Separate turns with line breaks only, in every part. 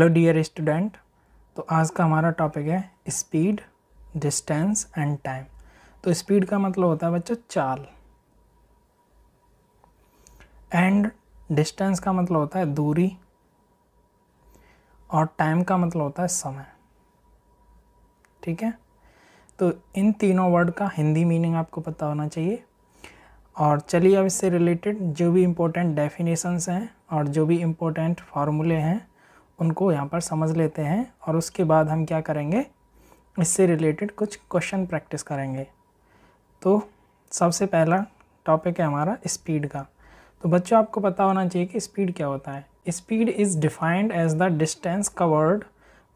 hello dear student तो आज का हमारा टॉपिक है स्पीड डिस्टेंस एंड टाइम तो स्पीड का मतलब होता है बच्चों चाल एंड डिस्टेंस का मतलब होता है दूरी और टाइम का मतलब होता है समय ठीक है तो इन तीनों वर्ड का हिंदी मीनिंग आपको पता होना चाहिए और चलिए अब इससे रिलेटेड जो भी इम्पोर्टेंट डेफिनेशंस हैं और जो भी इम्पोर्टेंट फार्मूले हैं उनको यहाँ पर समझ लेते हैं और उसके बाद हम क्या करेंगे इससे रिलेटेड कुछ क्वेश्चन प्रैक्टिस करेंगे तो सबसे पहला टॉपिक है हमारा स्पीड का तो बच्चों आपको पता होना चाहिए कि स्पीड क्या होता है speed is defined as the distance covered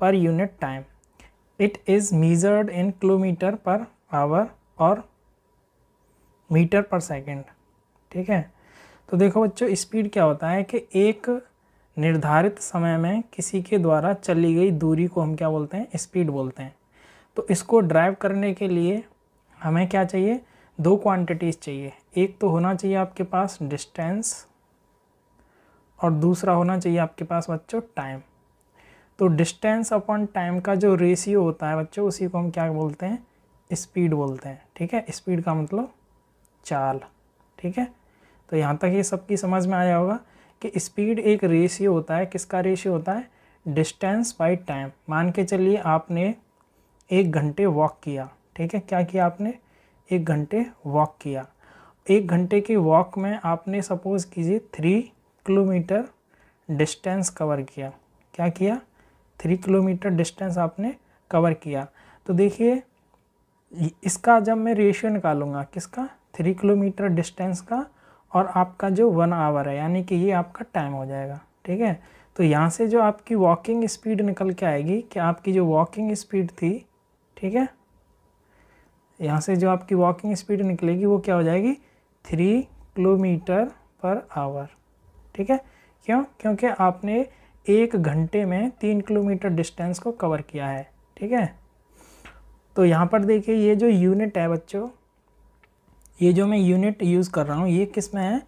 per unit time it is measured in kilometre per hour और मीटर पर सेकेंड ठीक है तो देखो बच्चों स्पीड क्या होता है कि एक निर्धारित समय में किसी के द्वारा चली गई दूरी को हम क्या बोलते हैं स्पीड बोलते हैं तो इसको ड्राइव करने के लिए हमें क्या चाहिए दो क्वांटिटीज़ चाहिए एक तो होना चाहिए आपके पास डिस्टेंस और दूसरा होना चाहिए आपके पास बच्चों टाइम तो डिस्टेंस अपॉन टाइम का जो रेशियो होता है बच्चों उसी को हम क्या बोलते हैं स्पीड बोलते हैं ठीक है स्पीड का मतलब चाल ठीक है तो यहाँ तक ये सबकी समझ में आया होगा कि स्पीड एक रेशियो होता है किसका रेशियो होता है डिस्टेंस बाई टाइम मान के चलिए आपने एक घंटे वॉक किया ठीक है क्या किया आपने एक घंटे वॉक किया एक घंटे के वॉक में आपने सपोज़ कीजिए थ्री किलोमीटर डिस्टेंस कवर किया क्या किया थ्री किलोमीटर डिस्टेंस आपने कवर किया तो देखिए इसका जब मैं रेशियो निकालूंगा किसका थ्री किलोमीटर डिस्टेंस का और आपका जो वन आवर है यानी कि ये आपका टाइम हो जाएगा ठीक है तो यहाँ से जो आपकी वॉकिंग स्पीड निकल के आएगी कि आपकी जो वॉकिंग स्पीड थी ठीक है यहाँ से जो आपकी वॉकिंग स्पीड निकलेगी वो क्या हो जाएगी थ्री किलोमीटर पर आवर ठीक है क्यों क्योंकि आपने एक घंटे में तीन किलोमीटर डिस्टेंस को कवर किया है ठीक है तो यहाँ पर देखिए ये जो यूनिट है बच्चों ये जो मैं यूनिट यूज़ कर रहा हूँ ये किस में है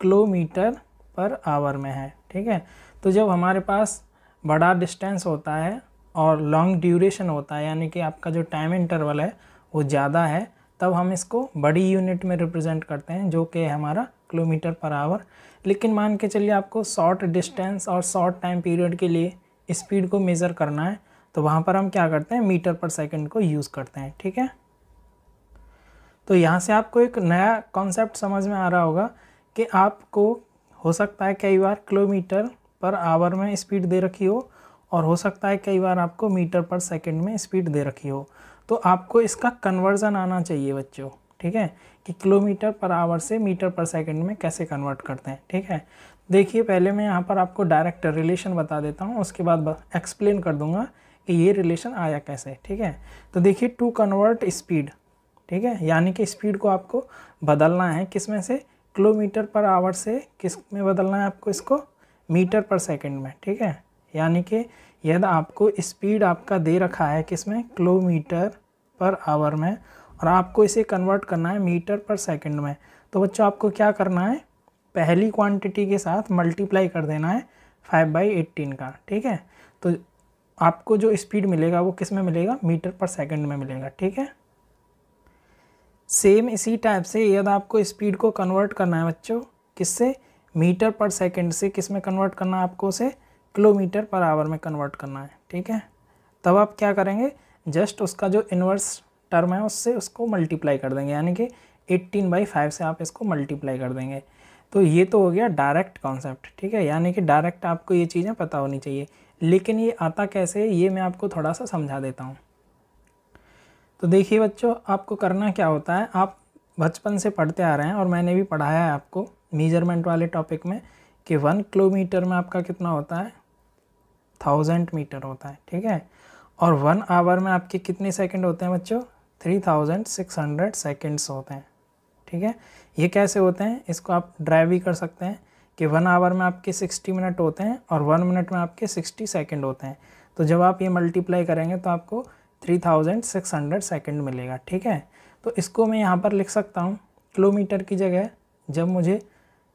किलोमीटर पर आवर में है ठीक है तो जब हमारे पास बड़ा डिस्टेंस होता है और लॉन्ग ड्यूरेशन होता है यानी कि आपका जो टाइम इंटरवल है वो ज़्यादा है तब हम इसको बड़ी यूनिट में रिप्रेजेंट करते हैं जो कि हमारा किलोमीटर पर आवर लेकिन मान के चलिए आपको शॉर्ट डिस्टेंस और शॉर्ट टाइम पीरियड के लिए स्पीड को मेज़र करना है तो वहाँ पर हम क्या करते हैं मीटर पर सेकंड को यूज़ करते हैं ठीक है तो यहाँ से आपको एक नया कॉन्सेप्ट समझ में आ रहा होगा कि आपको हो सकता है कई बार किलोमीटर पर आवर में स्पीड दे रखी हो और हो सकता है कई बार आपको मीटर पर सेकंड में स्पीड दे रखी हो तो आपको इसका कन्वर्जन आना चाहिए बच्चों ठीक है कि किलोमीटर पर आवर से मीटर पर सेकंड में कैसे कन्वर्ट करते हैं ठीक है देखिए पहले मैं यहाँ पर आपको डायरेक्ट रिलेशन बता देता हूँ उसके बाद एक्सप्लेन कर दूँगा कि ये रिलेशन आया कैसे ठीक है तो देखिए टू कन्वर्ट स्पीड ठीक है यानी कि स्पीड को आपको बदलना है किस में से किलोमीटर पर आवर से किस में बदलना है आपको इसको मीटर पर सेकंड में ठीक है यानी कि यदि आपको स्पीड आपका दे रखा है किस में किलोमीटर पर आवर में और आपको इसे कन्वर्ट करना है मीटर पर सेकंड में तो बच्चों आपको क्या करना है पहली क्वांटिटी के साथ मल्टीप्लाई कर देना है फाइव बाई एट्टीन का ठीक है तो आपको जो स्पीड मिलेगा वो किस में मिलेगा मीटर पर सेकंड में मिलेगा ठीक है सेम इसी टाइप से यदि आपको स्पीड को कन्वर्ट करना है बच्चों किससे मीटर पर सेकंड से किस में कन्वर्ट करना है आपको उसे किलोमीटर पर आवर में कन्वर्ट करना है ठीक है तब आप क्या करेंगे जस्ट उसका जो इन्वर्स टर्म है उससे उसको मल्टीप्लाई कर देंगे यानी कि 18 बाई फाइव से आप इसको मल्टीप्लाई कर देंगे तो ये तो हो गया डायरेक्ट कॉन्सेप्ट ठीक है यानी कि डायरेक्ट आपको ये चीज़ें पता होनी चाहिए लेकिन ये आता कैसे ये मैं आपको थोड़ा सा समझा देता हूँ तो देखिए बच्चों आपको करना क्या होता है आप बचपन से पढ़ते आ रहे हैं और मैंने भी पढ़ाया है आपको मेजरमेंट वाले टॉपिक में कि वन किलोमीटर में आपका कितना होता है थाउजेंड मीटर होता है ठीक है और वन आवर में आपके कितने सेकंड होते हैं बच्चों three thousand six hundred seconds होते हैं ठीक है ये कैसे होते हैं इसको आप ड्राइव भी कर सकते हैं कि वन आवर में आपके सिक्सटी मिनट होते हैं और वन मिनट में आपके सिक्सटी सेकेंड होते हैं तो जब आप ये मल्टीप्लाई करेंगे तो आपको three thousand six hundred second मिलेगा ठीक है तो इसको मैं यहाँ पर लिख सकता हूँ किलोमीटर की जगह जब मुझे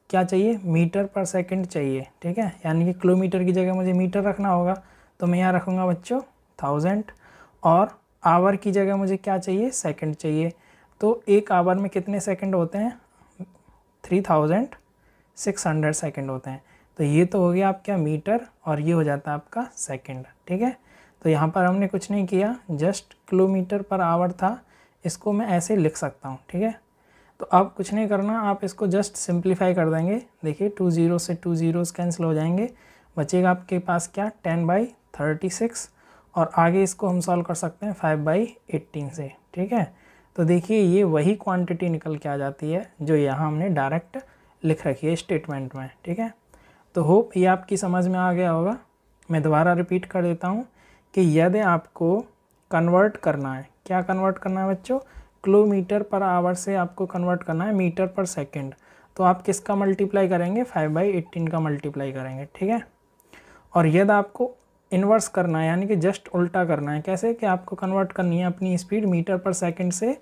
क्या चाहिए मीटर पर सेकंड चाहिए ठीक है यानी कि किलोमीटर की जगह मुझे मीटर रखना होगा तो मैं यहाँ रखूँगा बच्चों थाउजेंड और आवर की जगह मुझे क्या चाहिए सेकंड चाहिए तो एक आवर में कितने सेकंड होते हैं three thousand six hundred second होते हैं तो ये तो हो गया आपका मीटर और ये हो जाता है आपका सेकेंड ठीक है तो यहाँ पर हमने कुछ नहीं किया जस्ट किलोमीटर पर आवर था इसको मैं ऐसे लिख सकता हूँ ठीक है तो आप कुछ नहीं करना आप इसको जस्ट सिंप्लीफाई कर देंगे देखिए टू ज़ीरो से टू जीरो कैंसिल हो जाएंगे बचेगा आपके पास क्या टेन बाई थर्टी सिक्स और आगे इसको हम सॉल्व कर सकते हैं फाइव बाई एट्टीन से ठीक है तो देखिए ये वही क्वांटिटी निकल के आ जाती है जो यहाँ हमने डायरेक्ट लिख रखी है स्टेटमेंट में ठीक है तो होप ये आपकी समझ में आ गया होगा मैं दोबारा रिपीट कर देता हूँ कि यदि आपको कन्वर्ट करना है क्या कन्वर्ट करना है बच्चों किलोमीटर पर आवर से आपको कन्वर्ट करना है मीटर पर सेकंड तो आप किसका मल्टीप्लाई करेंगे फाइव बाई एट्टीन का मल्टीप्लाई करेंगे ठीक है और यदि आपको इन्वर्स करना है यानी कि जस्ट उल्टा करना है कैसे कि आपको कन्वर्ट करनी है अपनी स्पीड मीटर पर सेकेंड से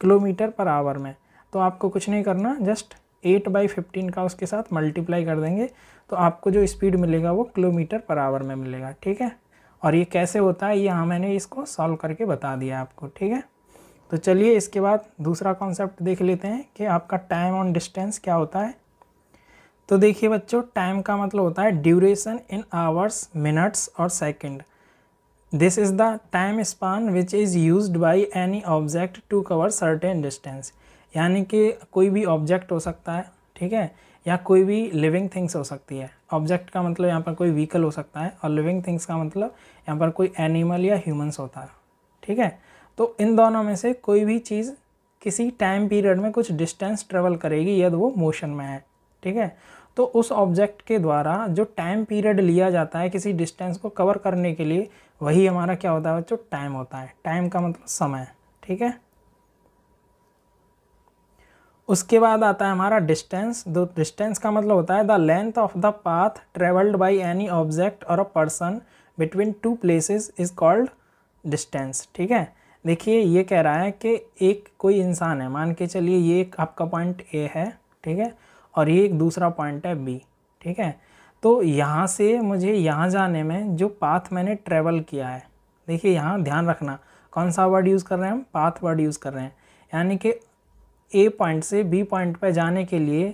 किलोमीटर पर आवर में तो आपको कुछ नहीं करना जस्ट एट बाई फिफ्टीन का उसके साथ मल्टीप्लाई कर देंगे तो आपको जो स्पीड मिलेगा वो किलोमीटर पर आवर में मिलेगा ठीक है और ये कैसे होता है ये हाँ मैंने इसको सॉल्व करके बता दिया आपको ठीक है तो चलिए इसके बाद दूसरा कॉन्सेप्ट देख लेते हैं कि आपका टाइम ऑन डिस्टेंस क्या होता है तो देखिए बच्चों टाइम का मतलब होता है ड्यूरेशन इन आवर्स मिनट्स और second this is the time span which is use by any object to cover certain distance यानी कि कोई भी ऑब्जेक्ट हो सकता है ठीक है या कोई भी लिविंग थिंग्स हो सकती है ऑब्जेक्ट का मतलब यहाँ पर कोई व्हीकल हो सकता है और लिविंग थिंग्स का मतलब यहाँ पर कोई एनिमल या ह्यूमन्स होता है ठीक है तो इन दोनों में से कोई भी चीज़ किसी टाइम पीरियड में कुछ डिस्टेंस ट्रेवल करेगी यदि वो मोशन में है ठीक है तो उस ऑब्जेक्ट के द्वारा जो टाइम पीरियड लिया जाता है किसी डिस्टेंस को कवर करने के लिए वही हमारा क्या होता है जो टाइम होता है टाइम का मतलब समय ठीक है उसके बाद आता है हमारा डिस्टेंस दो डिस्टेंस का मतलब होता है the length of the path travelled by any object और a person between two places is called distance ठीक है देखिए ये कह रहा है कि एक कोई इंसान है मान के चलिए ये एक आपका पॉइंट ए है ठीक है और ये एक दूसरा पॉइंट है बी ठीक है तो यहाँ से मुझे यहाँ जाने में जो पाथ मैंने ट्रेवल किया है देखिए यहाँ ध्यान रखना कौन सा वर्ड यूज़ कर रहे हैं हम पाथ वर्ड यूज़ कर रहे हैं यानी कि ए पॉइंट से बी पॉइंट पर जाने के लिए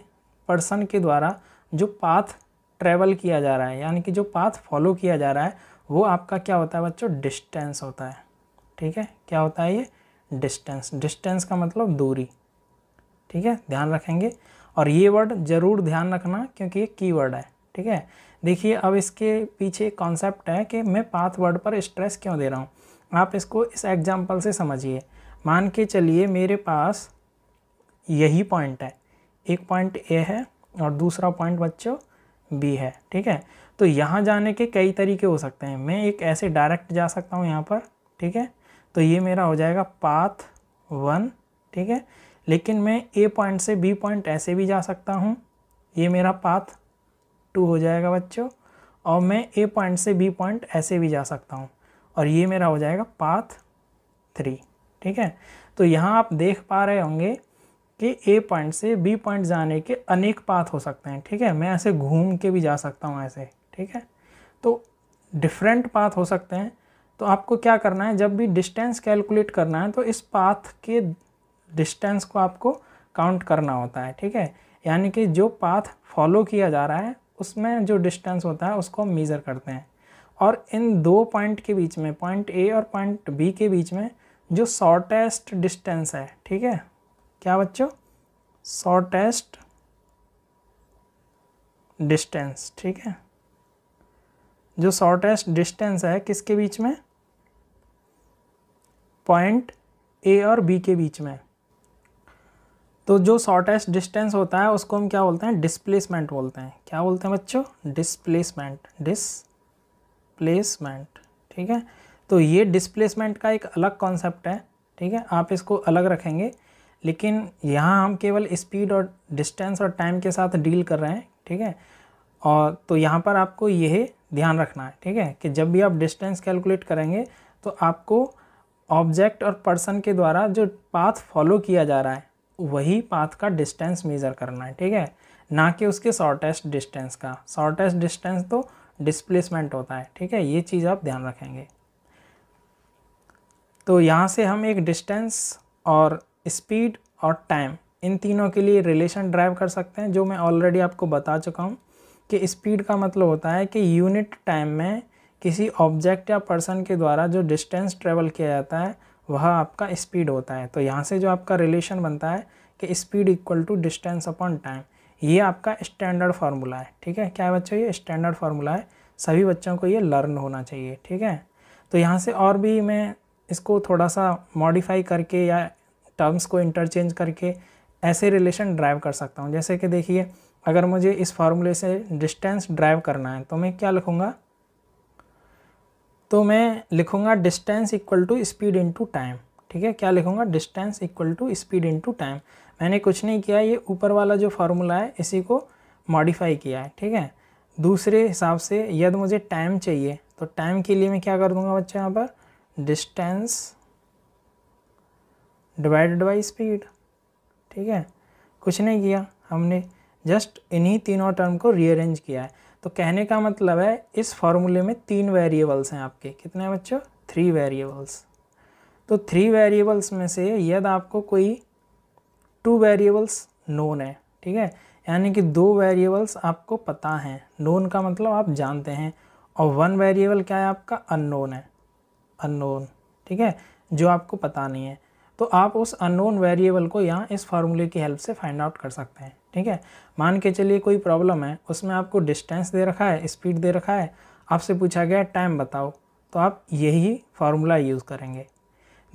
पर्सन के द्वारा जो पाथ ट्रेवल किया जा रहा है यानी कि जो पाथ फॉलो किया जा रहा है वो आपका क्या होता है बच्चों डिस्टेंस होता है ठीक है क्या होता है ये डिस्टेंस डिस्टेंस का मतलब दूरी ठीक है ध्यान रखेंगे और ये वर्ड ज़रूर ध्यान रखना क्योंकि ये की वर्ड है ठीक है देखिए अब इसके पीछे कॉन्सेप्ट है कि मैं पाथ वर्ड पर स्ट्रेस क्यों दे रहा हूँ आप इसको इस एग्जाम्पल से समझिए मान के चलिए मेरे पास यही पॉइंट है एक पॉइंट ए है और दूसरा पॉइंट बच्चों बी है ठीक है तो यहाँ जाने के कई तरीके हो सकते हैं मैं एक ऐसे डायरेक्ट जा सकता हूँ यहाँ पर ठीक है तो ये मेरा हो जाएगा पाथ वन ठीक है लेकिन मैं ए पॉइंट से बी पॉइंट ऐसे भी जा सकता हूँ ये मेरा पाथ टू हो जाएगा बच्चों और मैं ए पॉइंट से बी पॉइंट ऐसे भी जा सकता हूँ और ये मेरा हो जाएगा पाथ थ्री ठीक है तो यहाँ आप देख पा रहे होंगे कि ए पॉइंट से बी पॉइंट जाने के अनेक पाथ हो सकते हैं ठीक है मैं ऐसे घूम के भी जा सकता हूँ ऐसे ठीक है तो डिफरेंट पाथ हो सकते हैं तो आपको क्या करना है जब भी डिस्टेंस कैलकुलेट करना है तो इस पाथ के डिस्टेंस को आपको काउंट करना होता है ठीक है यानी कि जो पाथ फॉलो किया जा रहा है उसमें जो डिस्टेंस होता है उसको मेज़र करते हैं और इन दो पॉइंट के बीच में पॉइंट ए और पॉइंट बी के बीच में जो शॉर्टेस्ट डिस्टेंस है ठीक है क्या बच्चों शॉर्टेस्ट डिस्टेंस ठीक है जो शॉर्टेस्ट डिस्टेंस है किसके बीच में पॉइंट ए और बी के बीच में तो जो शॉर्टेस्ट डिस्टेंस होता है उसको हम क्या बोलते हैं डिस्प्लेसमेंट बोलते हैं क्या बोलते हैं बच्चों डिस्प्लेसमेंट प्लेसमेंट ठीक है तो ये डिस्प्लेसमेंट का एक अलग कॉन्सेप्ट है ठीक है आप इसको अलग रखेंगे लेकिन यहाँ हम केवल स्पीड और डिस्टेंस और टाइम के साथ डील कर रहे हैं ठीक है और तो यहाँ पर आपको यह ध्यान रखना है ठीक है कि जब भी आप डिस्टेंस कैलकुलेट करेंगे तो आपको ऑब्जेक्ट और पर्सन के द्वारा जो पाथ फॉलो किया जा रहा है वही पाथ का डिस्टेंस मेज़र करना है ठीक है ना कि उसके शॉर्टेस्ट डिस्टेंस का शॉर्टेस्ट डिस्टेंस तो डिस्प्लेसमेंट होता है ठीक है ये चीज़ आप ध्यान रखेंगे तो यहाँ से हम एक डिस्टेंस और स्पीड और टाइम इन तीनों के लिए रिलेशन ड्राइव कर सकते हैं जो मैं ऑलरेडी आपको बता चुका हूँ कि स्पीड का मतलब होता है कि यूनिट टाइम में किसी ऑब्जेक्ट या पर्सन के द्वारा जो डिस्टेंस ट्रेवल किया जाता है वह आपका स्पीड होता है तो यहाँ से जो आपका रिलेशन बनता है कि speed equal to distance upon time ये आपका स्टैंडर्ड फार्मूला है ठीक है क्या बच्चों ये स्टैंडर्ड फार्मूला है सभी बच्चों को ये लर्न होना चाहिए ठीक है तो यहाँ से और भी मैं इसको थोड़ा सा मॉडिफाई करके या टर्म्स को इंटरचेंज करके ऐसे रिलेशन ड्राइव कर सकता हूँ जैसे कि देखिए अगर मुझे इस फार्मूले से डिस्टेंस ड्राइव करना है तो मैं क्या लिखूँगा तो मैं लिखूँगा distance equal to speed to time ठीक है क्या लिखूँगा distance equal to speed to time मैंने कुछ नहीं किया ये ऊपर वाला जो फार्मूला है इसी को मॉडिफाई किया है ठीक है दूसरे हिसाब से यदि मुझे टाइम चाहिए तो टाइम के लिए मैं क्या कर दूँगा बच्चे यहाँ पर डिस्टेंस डिवाइडेड बाई स्पीड ठीक है कुछ नहीं किया हमने जस्ट इन्हीं तीनों टर्म को रीअरेंज किया है तो कहने का मतलब है इस फॉर्मूले में तीन वेरिएबल्स हैं आपके कितने हैं बच्चों थ्री वेरिएबल्स तो थ्री वेरिएबल्स में से यदि आपको कोई टू वेरिएबल्स नोन है ठीक है यानी कि दो वेरिएबल्स आपको पता हैं नोन का मतलब आप जानते हैं और वन वेरिएबल क्या है आपका अननोन है अननोन ठीक है जो आपको पता नहीं है तो आप उस अननोन वेरिएबल को यहाँ इस फार्मूले की हेल्प से फाइंड आउट कर सकते हैं ठीक है मान के चलिए कोई प्रॉब्लम है उसमें आपको डिस्टेंस दे रखा है स्पीड दे रखा है आपसे पूछा गया टाइम बताओ तो आप यही फार्मूला यूज़ करेंगे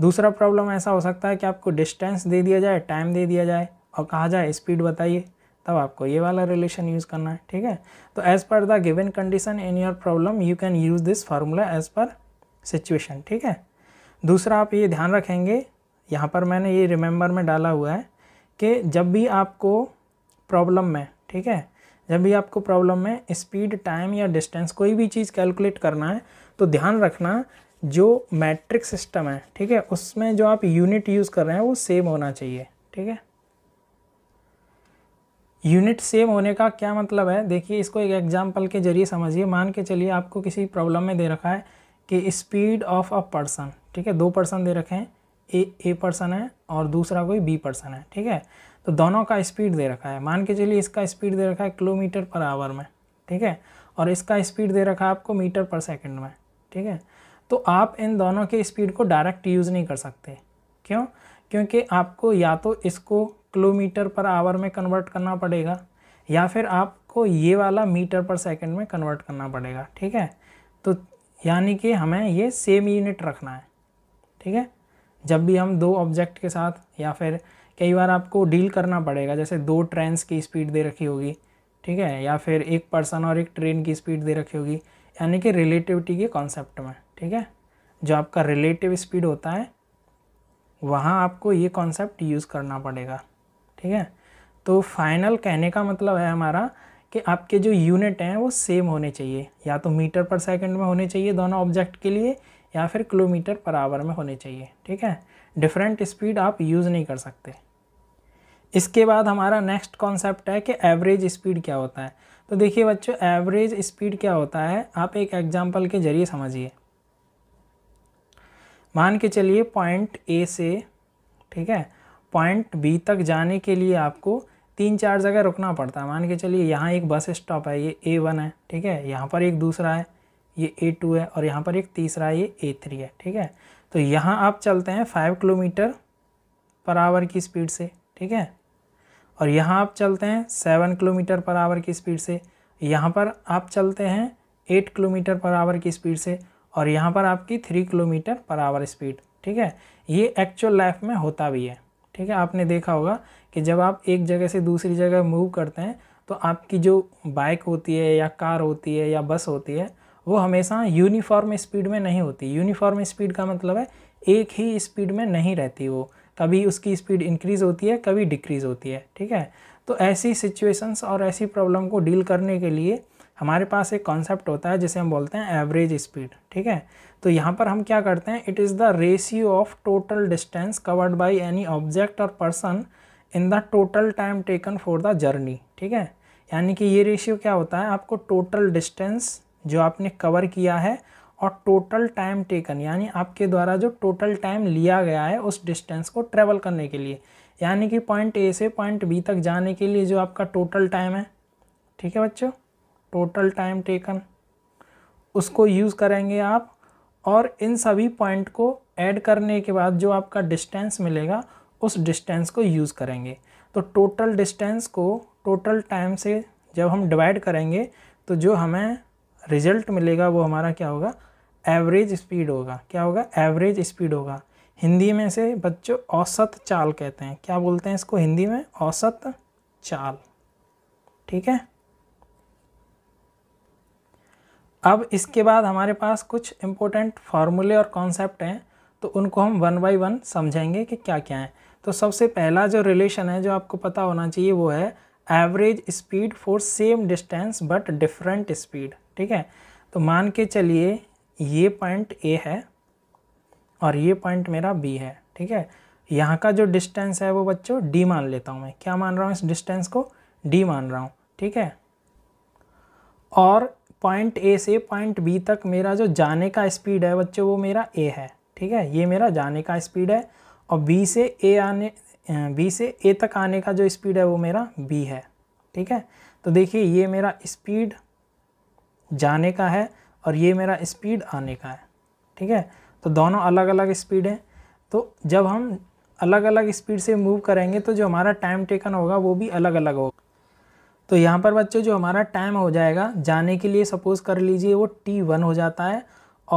दूसरा प्रॉब्लम ऐसा हो सकता है कि आपको डिस्टेंस दे दिया जाए टाइम दे दिया जाए और कहा जाए स्पीड बताइए तब आपको ये वाला रिलेशन यूज़ करना है ठीक है तो as per the given condition in your problem you can use this formula as per situation ठीक है दूसरा आप ये ध्यान रखेंगे यहाँ पर मैंने ये रिमेंबर में डाला हुआ है कि जब भी आपको प्रॉब्लम में ठीक है जब भी आपको प्रॉब्लम में स्पीड टाइम या डिस्टेंस कोई भी चीज़ कैलकुलेट करना है तो ध्यान रखना जो मैट्रिक सिस्टम है ठीक है उसमें जो आप यूनिट यूज़ कर रहे हैं वो सेम होना चाहिए ठीक है यूनिट सेम होने का क्या मतलब है देखिए इसको एक एग्जाम्पल के जरिए समझिए मान के चलिए आपको किसी प्रॉब्लम में दे रखा है कि स्पीड ऑफ अ पर्सन ठीक है दो पर्सन दे रखे हैं ए ए पर्सन है और दूसरा कोई बी पर्सन है ठीक है तो दोनों का स्पीड दे रखा है मान के चलिए इसका स्पीड दे रखा है किलोमीटर पर आवर में ठीक है और इसका स्पीड दे रखा है आपको मीटर पर सेकंड में ठीक है तो आप इन दोनों के स्पीड को डायरेक्ट यूज़ नहीं कर सकते क्यों क्योंकि आपको या तो इसको किलोमीटर पर आवर में कन्वर्ट करना पड़ेगा या फिर आपको ये वाला मीटर पर सेकंड में कन्वर्ट करना पड़ेगा ठीक है तो यानी कि हमें ये सेम यूनिट रखना है ठीक है जब भी हम दो ऑब्जेक्ट के साथ या फिर कई बार आपको डील करना पड़ेगा जैसे दो ट्रेन्स की स्पीड दे रखी होगी ठीक है या फिर एक पर्सन और एक ट्रेन की स्पीड दे रखी होगी यानी कि रिलेटिविटी के कॉन्सेप्ट में ठीक है जो आपका रिलेटिव स्पीड होता है वहाँ आपको ये कॉन्सेप्ट यूज़ करना पड़ेगा ठीक है तो फाइनल कहने का मतलब है हमारा कि आपके जो यूनिट हैं वो सेम होने चाहिए या तो मीटर पर सेकंड में होने चाहिए दोनों ऑब्जेक्ट के लिए या फिर किलोमीटर पर आवर में होने चाहिए ठीक है डिफरेंट स्पीड आप यूज़ नहीं कर सकते इसके बाद हमारा नेक्स्ट कॉन्सेप्ट है कि एवरेज स्पीड क्या होता है तो देखिए बच्चों एवरेज स्पीड क्या होता है आप एक एग्जाम्पल के ज़रिए समझिए मान के चलिए पॉइंट ए से ठीक है पॉइंट बी तक जाने के लिए आपको तीन चार जगह रुकना पड़ता है मान के चलिए यहाँ एक बस स्टॉप है ये ए वन है ठीक है यहाँ पर एक दूसरा है ये ए टू है और यहाँ पर एक तीसरा ये ए थ्री है ठीक है तो यहाँ आप चलते हैं फाइव किलोमीटर पर आवर की स्पीड से ठीक है और यहाँ आप चलते हैं सेवन किलोमीटर पर आवर की स्पीड से यहाँ पर आप चलते हैं एट किलोमीटर पर आवर की स्पीड से और यहाँ पर आपकी three kilometre per hour speed ठीक है ये एक्चुअल लाइफ में होता भी है ठीक है आपने देखा होगा कि जब आप एक जगह से दूसरी जगह मूव करते हैं तो आपकी जो बाइक होती है या कार होती है या बस होती है वो हमेशा यूनिफॉर्म स्पीड में नहीं होती यूनिफॉर्म स्पीड का मतलब है एक ही स्पीड में नहीं रहती वो कभी उसकी स्पीड इंक्रीज़ होती है कभी डिक्रीज़ होती है ठीक है तो ऐसी सिचुएशंस और ऐसी प्रॉब्लम को डील करने के लिए हमारे पास एक कॉन्सेप्ट होता है जिसे हम बोलते हैं एवरेज स्पीड ठीक है तो यहाँ पर हम क्या करते हैं it is the ratio of total distance covered by any object और person in the total time taken for the journey ठीक है यानी कि ये रेशियो क्या होता है आपको टोटल डिस्टेंस जो आपने कवर किया है और टोटल टाइम टेकन यानी आपके द्वारा जो टोटल टाइम लिया गया है उस डिस्टेंस को ट्रेवल करने के लिए यानी कि पॉइंट ए से पॉइंट बी तक जाने के लिए जो आपका टोटल टाइम है ठीक है बच्चों टोटल टाइम टेकन उसको यूज़ करेंगे आप और इन सभी पॉइंट को ऐड करने के बाद जो आपका डिस्टेंस मिलेगा उस डिस्टेंस को यूज़ करेंगे तो टोटल डिस्टेंस को टोटल टाइम से जब हम डिवाइड करेंगे तो जो हमें रिजल्ट मिलेगा वो हमारा क्या होगा एवरेज स्पीड होगा क्या होगा एवरेज स्पीड होगा हिंदी में से बच्चों औसत चाल कहते हैं क्या बोलते हैं इसको हिंदी में औसत चाल ठीक है अब इसके बाद हमारे पास कुछ इम्पोर्टेंट फार्मूले और कॉन्सेप्ट हैं तो उनको हम वन बाई वन समझेंगे कि क्या क्या है तो सबसे पहला जो रिलेशन है जो आपको पता होना चाहिए वो है average speed for same distance but different speed ठीक है तो मान के चलिए ये पॉइंट ए है और ये पॉइंट मेरा बी है ठीक है यहाँ का जो डिस्टेंस है वो बच्चों डी मान लेता हूँ मैं क्या मान रहा हूँ इस डिस्टेंस को डी मान रहा हूँ ठीक है और पॉइंट ए से पॉइंट बी तक मेरा जो जाने का स्पीड है बच्चों वो मेरा ए है ठीक है ये मेरा जाने का स्पीड है और बी से ए आने बी से ए तक आने का जो स्पीड है वो मेरा बी है ठीक है तो देखिए ये मेरा स्पीड जाने का है और ये मेरा स्पीड आने का है ठीक है तो दोनों अलग अलग स्पीड है तो जब हम अलग अलग स्पीड से मूव करेंगे तो जो हमारा टाइम टेकन होगा वो भी अलग अलग होगा तो यहाँ पर बच्चों जो हमारा टाइम हो जाएगा जाने के लिए सपोज़ कर लीजिए वो टी वन हो जाता है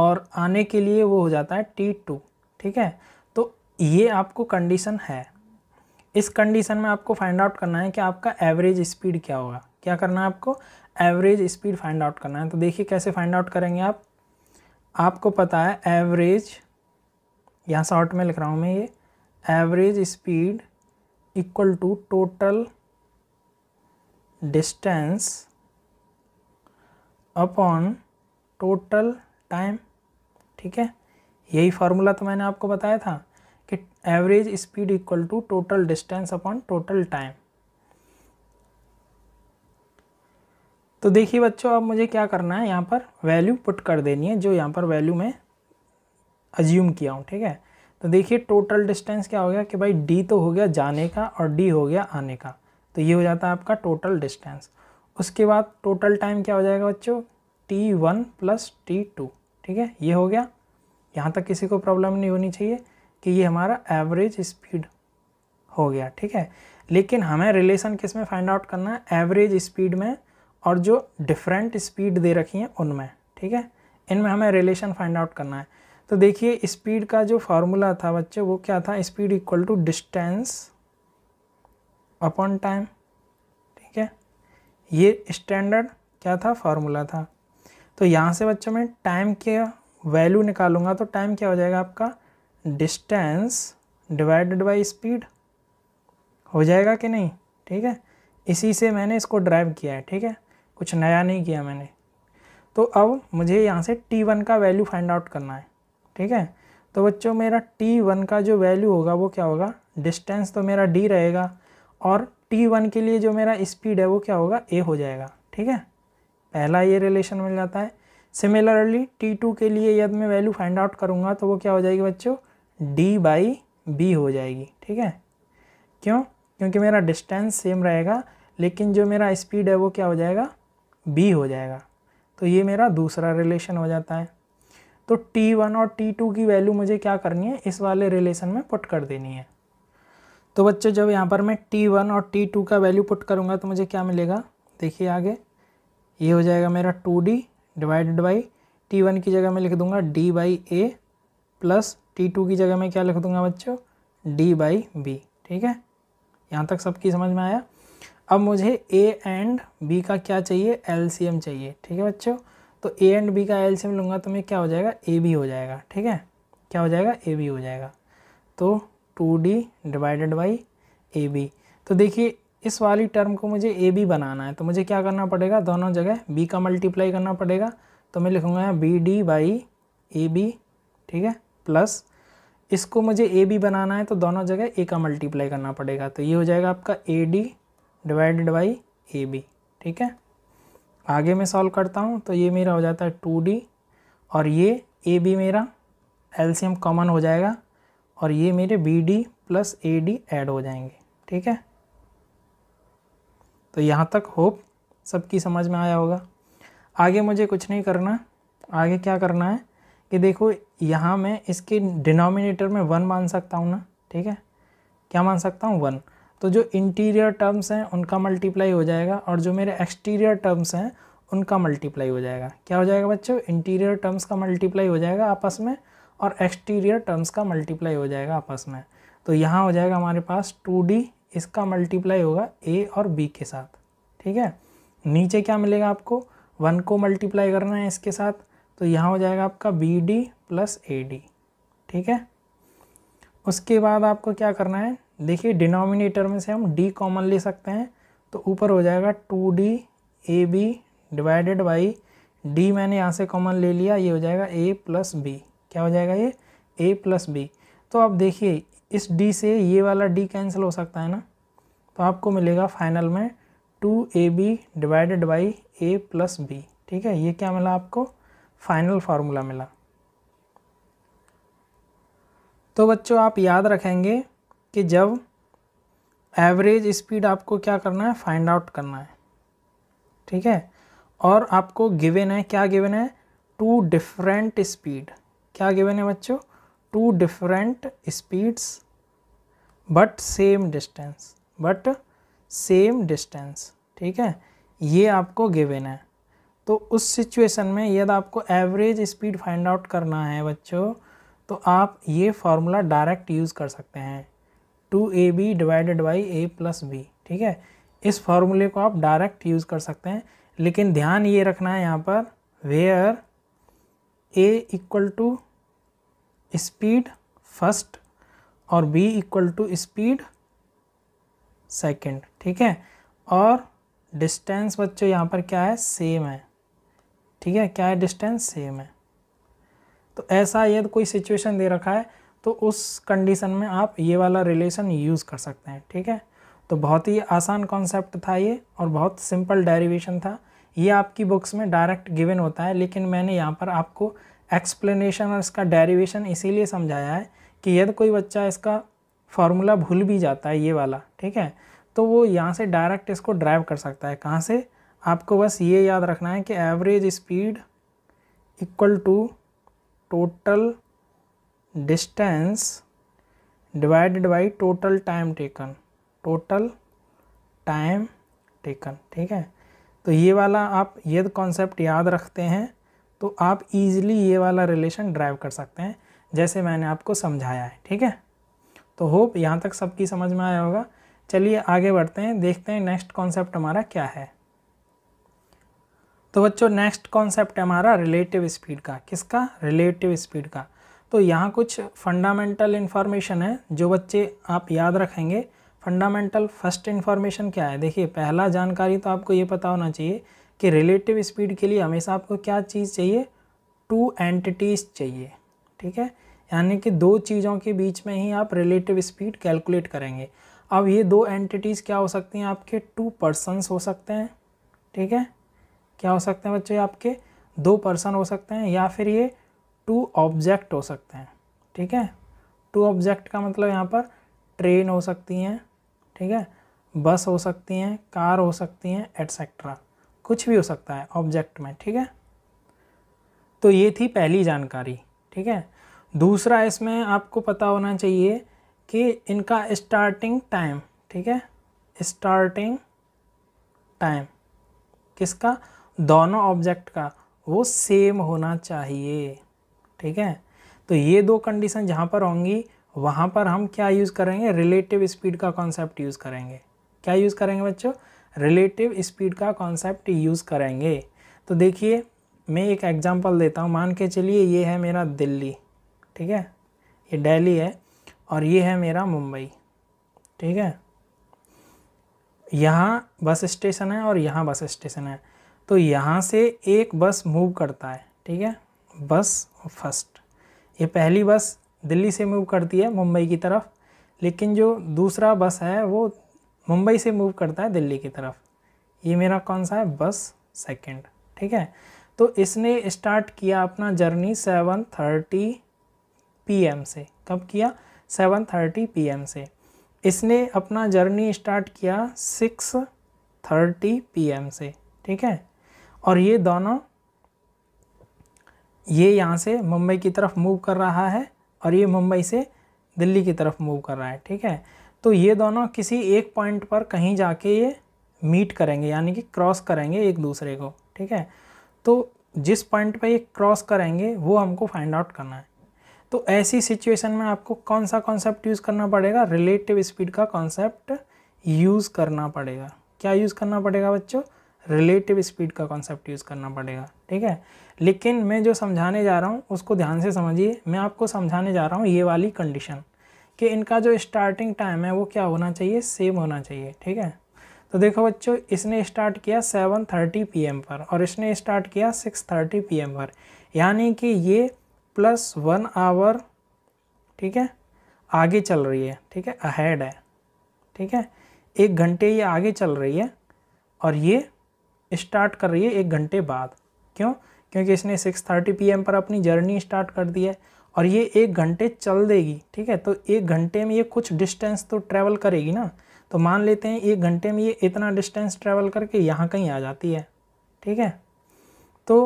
और आने के लिए वो हो जाता है टी टू ठीक है तो ये आपको कंडीशन है इस कंडीशन में आपको फाइंड आउट करना है कि आपका एवरेज स्पीड क्या होगा क्या करना है आपको एवरेज स्पीड फाइंड आउट करना है तो देखिए कैसे फाइंड आउट करेंगे आप आपको पता है एवरेज यहाँ शॉर्ट में लिख रहा हूँ मैं ये average speed equal to total distance upon total time ठीक है यही फार्मूला तो मैंने आपको बताया था कि average speed equal to total distance upon total time तो देखिए बच्चों अब मुझे क्या करना है यहाँ पर वैल्यू पुट कर देनी है जो यहाँ पर वैल्यू मैं अज्यूम किया हूँ ठीक है तो देखिए टोटल डिस्टेंस क्या हो गया कि भाई डी तो हो गया जाने का और डी हो गया आने का तो ये हो जाता है आपका टोटल डिस्टेंस उसके बाद टोटल टाइम क्या हो जाएगा बच्चों T one plus T two ठीक है ये हो गया यहाँ तक किसी को प्रॉब्लम नहीं होनी चाहिए कि ये हमारा एवरेज स्पीड हो गया ठीक है लेकिन हमें रिलेशन किस में फाइंड आउट करना है एवरेज स्पीड में और जो डिफरेंट स्पीड दे रखी हैं उनमें ठीक है इनमें हमें रिलेशन फाइंड आउट करना है तो देखिए स्पीड का जो फार्मूला था बच्चे वो क्या था speed equal to distance upon time ठीक है ये स्टैंडर्ड क्या था फार्मूला था तो यहाँ से बच्चों मैं टाइम के वैल्यू निकालूंगा तो टाइम क्या हो जाएगा आपका डिस्टेंस डिवाइडेड बाय स्पीड हो जाएगा कि नहीं ठीक है इसी से मैंने इसको ड्राइव किया है ठीक है कुछ नया नहीं किया मैंने तो अब मुझे यहाँ से टी वन का वैल्यू फाइंड आउट करना है ठीक है तो बच्चों मेरा टी वन का जो वैल्यू होगा वो क्या होगा डिस्टेंस तो मेरा डी रहेगा और टी वन के लिए जो मेरा स्पीड है वो क्या होगा ए हो जाएगा ठीक है पहला ये रिलेशन मिल जाता है सिमिलरली टी टू के लिए यदि मैं वैल्यू फाइंड आउट करूँगा तो वो क्या हो जाएगी बच्चों डी बाई बी हो जाएगी ठीक है क्यों क्योंकि मेरा डिस्टेंस सेम रहेगा लेकिन जो मेरा स्पीड है वो क्या हो जाएगा बी हो जाएगा तो ये मेरा दूसरा रिलेशन हो जाता है तो टी वन और टी टू की वैल्यू मुझे क्या करनी है इस वाले रिलेशन में पुट कर देनी है तो बच्चों जब यहाँ पर मैं टी वन और टी टू का वैल्यू पुट करूँगा तो मुझे क्या मिलेगा देखिए आगे ये हो जाएगा मेरा two D divided by T one की जगह मैं लिख दूंगा D by A plus T two की जगह मैं क्या लिख दूंगा बच्चों डी बाई बी ठीक है यहाँ तक सबकी समझ में आया अब मुझे ए एंड बी का क्या चाहिए एल चाहिए ठीक है बच्चों तो ए एंड बी का एल सी लूँगा तो मैं क्या हो जाएगा ए बी हो जाएगा ठीक है क्या हो जाएगा ए बी हो जाएगा तो two D divided by A B तो देखिए इस वाली टर्म को मुझे ए बी बनाना है तो मुझे क्या करना पड़ेगा दोनों जगह बी का मल्टीप्लाई करना पड़ेगा तो मैं लिखूँगा यहाँ B D by A B ठीक है प्लस इसको मुझे ए बी बनाना है तो दोनों जगह ए का मल्टीप्लाई करना पड़ेगा तो ये हो जाएगा आपका A D divided by A B ठीक है आगे मैं सॉल्व करता हूँ तो ये मेरा हो जाता है टू डी और ये ए बी मेरा एलसीएम कॉमन हो जाएगा और ये मेरे B D plus A D add हो जाएंगे ठीक है तो यहाँ तक होप सबकी समझ में आया होगा आगे मुझे कुछ नहीं करना आगे क्या करना है कि देखो यहाँ मैं इसके डिनोमिनेटर में वन मान सकता हूँ ना ठीक है क्या मान सकता हूँ वन तो जो इंटीरियर टर्म्स हैं उनका मल्टीप्लाई हो जाएगा और जो मेरे एक्सटीरियर टर्म्स हैं उनका मल्टीप्लाई हो जाएगा क्या हो जाएगा बच्चों इंटीरियर टर्म्स का मल्टीप्लाई हो जाएगा आपस में और एक्सटीरियर टर्म्स का मल्टीप्लाई हो जाएगा आपस में तो यहाँ हो जाएगा हमारे पास टू इसका मल्टीप्लाई होगा ए और बी के साथ ठीक है नीचे क्या मिलेगा आपको वन को मल्टीप्लाई करना है इसके साथ तो यहाँ हो जाएगा आपका B D plus A D ठीक है उसके बाद आपको क्या करना है देखिए डिनोमिनेटर में से हम डी कॉमन ले सकते हैं तो ऊपर हो जाएगा two D A B divided by D मैंने यहाँ से कॉमन ले लिया ये हो जाएगा ए प्लस बी क्या हो जाएगा ये ए प्लस बी तो आप देखिए इस डी से ये वाला डी कैंसिल हो सकता है ना तो आपको मिलेगा फाइनल में two A B divided by A plus B ठीक है ये क्या मिला आपको फाइनल फार्मूला मिला तो बच्चों आप याद रखेंगे कि जब एवरेज स्पीड आपको क्या करना है फाइंड आउट करना है ठीक है और आपको गिवन है क्या गिवन है टू डिफरेंट स्पीड क्या गिवन है बच्चों two different speeds but same distance but same distance ठीक है ये आपको गिवन है तो उस सिचुएशन में यदि आपको एवरेज स्पीड फाइंड आउट करना है बच्चों तो आप ये फार्मूला डायरेक्ट यूज़ कर सकते हैं two A B divided by A plus B ठीक है इस फॉर्मूले को आप डायरेक्ट यूज़ कर सकते हैं लेकिन ध्यान ये रखना है यहाँ पर where A equal to speed first और B equal to speed second ठीक है और डिस्टेंस बच्चों यहाँ पर क्या है सेम है ठीक है क्या है डिस्टेंस सेम है तो ऐसा यदि कोई सिचुएशन दे रखा है तो उस कंडीशन में आप ये वाला रिलेशन यूज़ कर सकते हैं ठीक है तो बहुत ही आसान कॉन्सेप्ट था ये और बहुत सिंपल डेरिवेशन था ये आपकी बुक्स में डायरेक्ट गिवन होता है लेकिन मैंने यहाँ पर आपको एक्सप्लेनेशन और इसका डेरिवेशन इसीलिए समझाया है कि यदि कोई बच्चा इसका फार्मूला भूल भी जाता है ये वाला ठीक है तो वो यहाँ से डायरेक्ट इसको ड्राइव कर सकता है कहाँ से आपको बस ये याद रखना है कि average speed equal to total distance divided by total time taken total time taken ठीक है तो ये वाला आप ये कॉन्सेप्ट याद रखते हैं तो आप इजीली ये वाला रिलेशन ड्राइव कर सकते हैं जैसे मैंने आपको समझाया है ठीक है तो होप यहाँ तक सबकी समझ में आया होगा चलिए आगे बढ़ते हैं देखते हैं नेक्स्ट कॉन्सेप्ट हमारा क्या है तो बच्चों नेक्स्ट कॉन्सेप्ट है हमारा रिलेटिव स्पीड का किसका रिलेटिव स्पीड का तो यहाँ कुछ फंडामेंटल इन्फॉर्मेशन है जो बच्चे आप याद रखेंगे फंडामेंटल फर्स्ट इन्फॉर्मेशन क्या है देखिए पहला जानकारी तो आपको ये पता होना चाहिए कि रिलेटिव स्पीड के लिए हमेशा आपको क्या चीज़ चाहिए टू एंटिटीज़ चाहिए ठीक है यानी कि दो चीज़ों के बीच में ही आप रिलेटिव स्पीड कैलकुलेट करेंगे अब ये दो एंटिटीज़ क्या हो सकती हैं आपके टू पर्सनस हो सकते हैं ठीक है क्या हो सकते हैं बच्चे आपके दो पर्सन हो सकते हैं या फिर ये टू ऑब्जेक्ट हो सकते हैं ठीक है टू ऑब्जेक्ट का मतलब यहाँ पर ट्रेन हो सकती हैं ठीक है बस हो सकती हैं कार हो सकती हैं एट्सेट्रा कुछ भी हो सकता है ऑब्जेक्ट में ठीक है तो ये थी पहली जानकारी ठीक है दूसरा इसमें आपको पता होना चाहिए कि इनका स्टार्टिंग टाइम ठीक है स्टार्टिंग टाइम किसका दोनों ऑब्जेक्ट का वो सेम होना चाहिए ठीक है तो ये दो कंडीशन जहाँ पर होंगी वहाँ पर हम क्या यूज़ करेंगे रिलेटिव स्पीड का कॉन्सेप्ट यूज़ करेंगे क्या यूज़ करेंगे बच्चों रिलेटिव स्पीड का कॉन्सेप्ट यूज़ करेंगे तो देखिए मैं एक एग्जांपल देता हूँ मान के चलिए ये है मेरा दिल्ली ठीक है ये दिल्ली है और ये है मेरा मुंबई ठीक है यहाँ बस स्टेशन है और यहाँ बस स्टेशन है तो यहाँ से एक बस मूव करता है ठीक है बस फर्स्ट ये पहली बस दिल्ली से मूव करती है मुंबई की तरफ लेकिन जो दूसरा बस है वो मुंबई से मूव करता है दिल्ली की तरफ ये मेरा कौन सा है बस सेकंड ठीक है तो इसने स्टार्ट किया अपना जर्नी सेवन थर्टी पी से कब किया सेवन थर्टी पी से इसने अपना जर्नी स्टार्ट किया सिक्स थर्टी पी से ठीक है और ये दोनों ये यहाँ से मुंबई की तरफ मूव कर रहा है और ये मुंबई से दिल्ली की तरफ मूव कर रहा है ठीक है तो ये दोनों किसी एक पॉइंट पर कहीं जाके ये मीट करेंगे यानी कि क्रॉस करेंगे एक दूसरे को ठीक है तो जिस पॉइंट पर ये क्रॉस करेंगे वो हमको फाइंड आउट करना है तो ऐसी सिचुएशन में आपको कौन सा कॉन्सेप्ट यूज़ करना पड़ेगा रिलेटिव स्पीड का कॉन्सेप्ट यूज़ करना पड़ेगा क्या यूज़ करना पड़ेगा बच्चों रिलेटिव स्पीड का कॉन्सेप्ट यूज़ करना पड़ेगा ठीक है लेकिन मैं जो समझाने जा रहा हूँ उसको ध्यान से समझिए मैं आपको समझाने जा रहा हूँ ये वाली कंडीशन कि इनका जो स्टार्टिंग टाइम है वो क्या होना चाहिए सेम होना चाहिए ठीक है तो देखो बच्चों इसने स्टार्ट किया 7:30 एम पर और इसने स्टार्ट किया 6:30 एम पर यानी कि ये प्लस वन आवर ठीक है आगे चल रही है ठीक है अहेड है ठीक है एक घंटे ये आगे चल रही है और ये स्टार्ट कर रही है एक घंटे बाद क्यों क्योंकि इसने सिक्स थर्टी पी पर अपनी जर्नी स्टार्ट कर दी है और ये एक घंटे चल देगी ठीक है तो एक घंटे में ये कुछ डिस्टेंस तो ट्रैवल करेगी ना तो मान लेते हैं एक घंटे में ये इतना डिस्टेंस ट्रैवल करके यहाँ कहीं आ जाती है ठीक है तो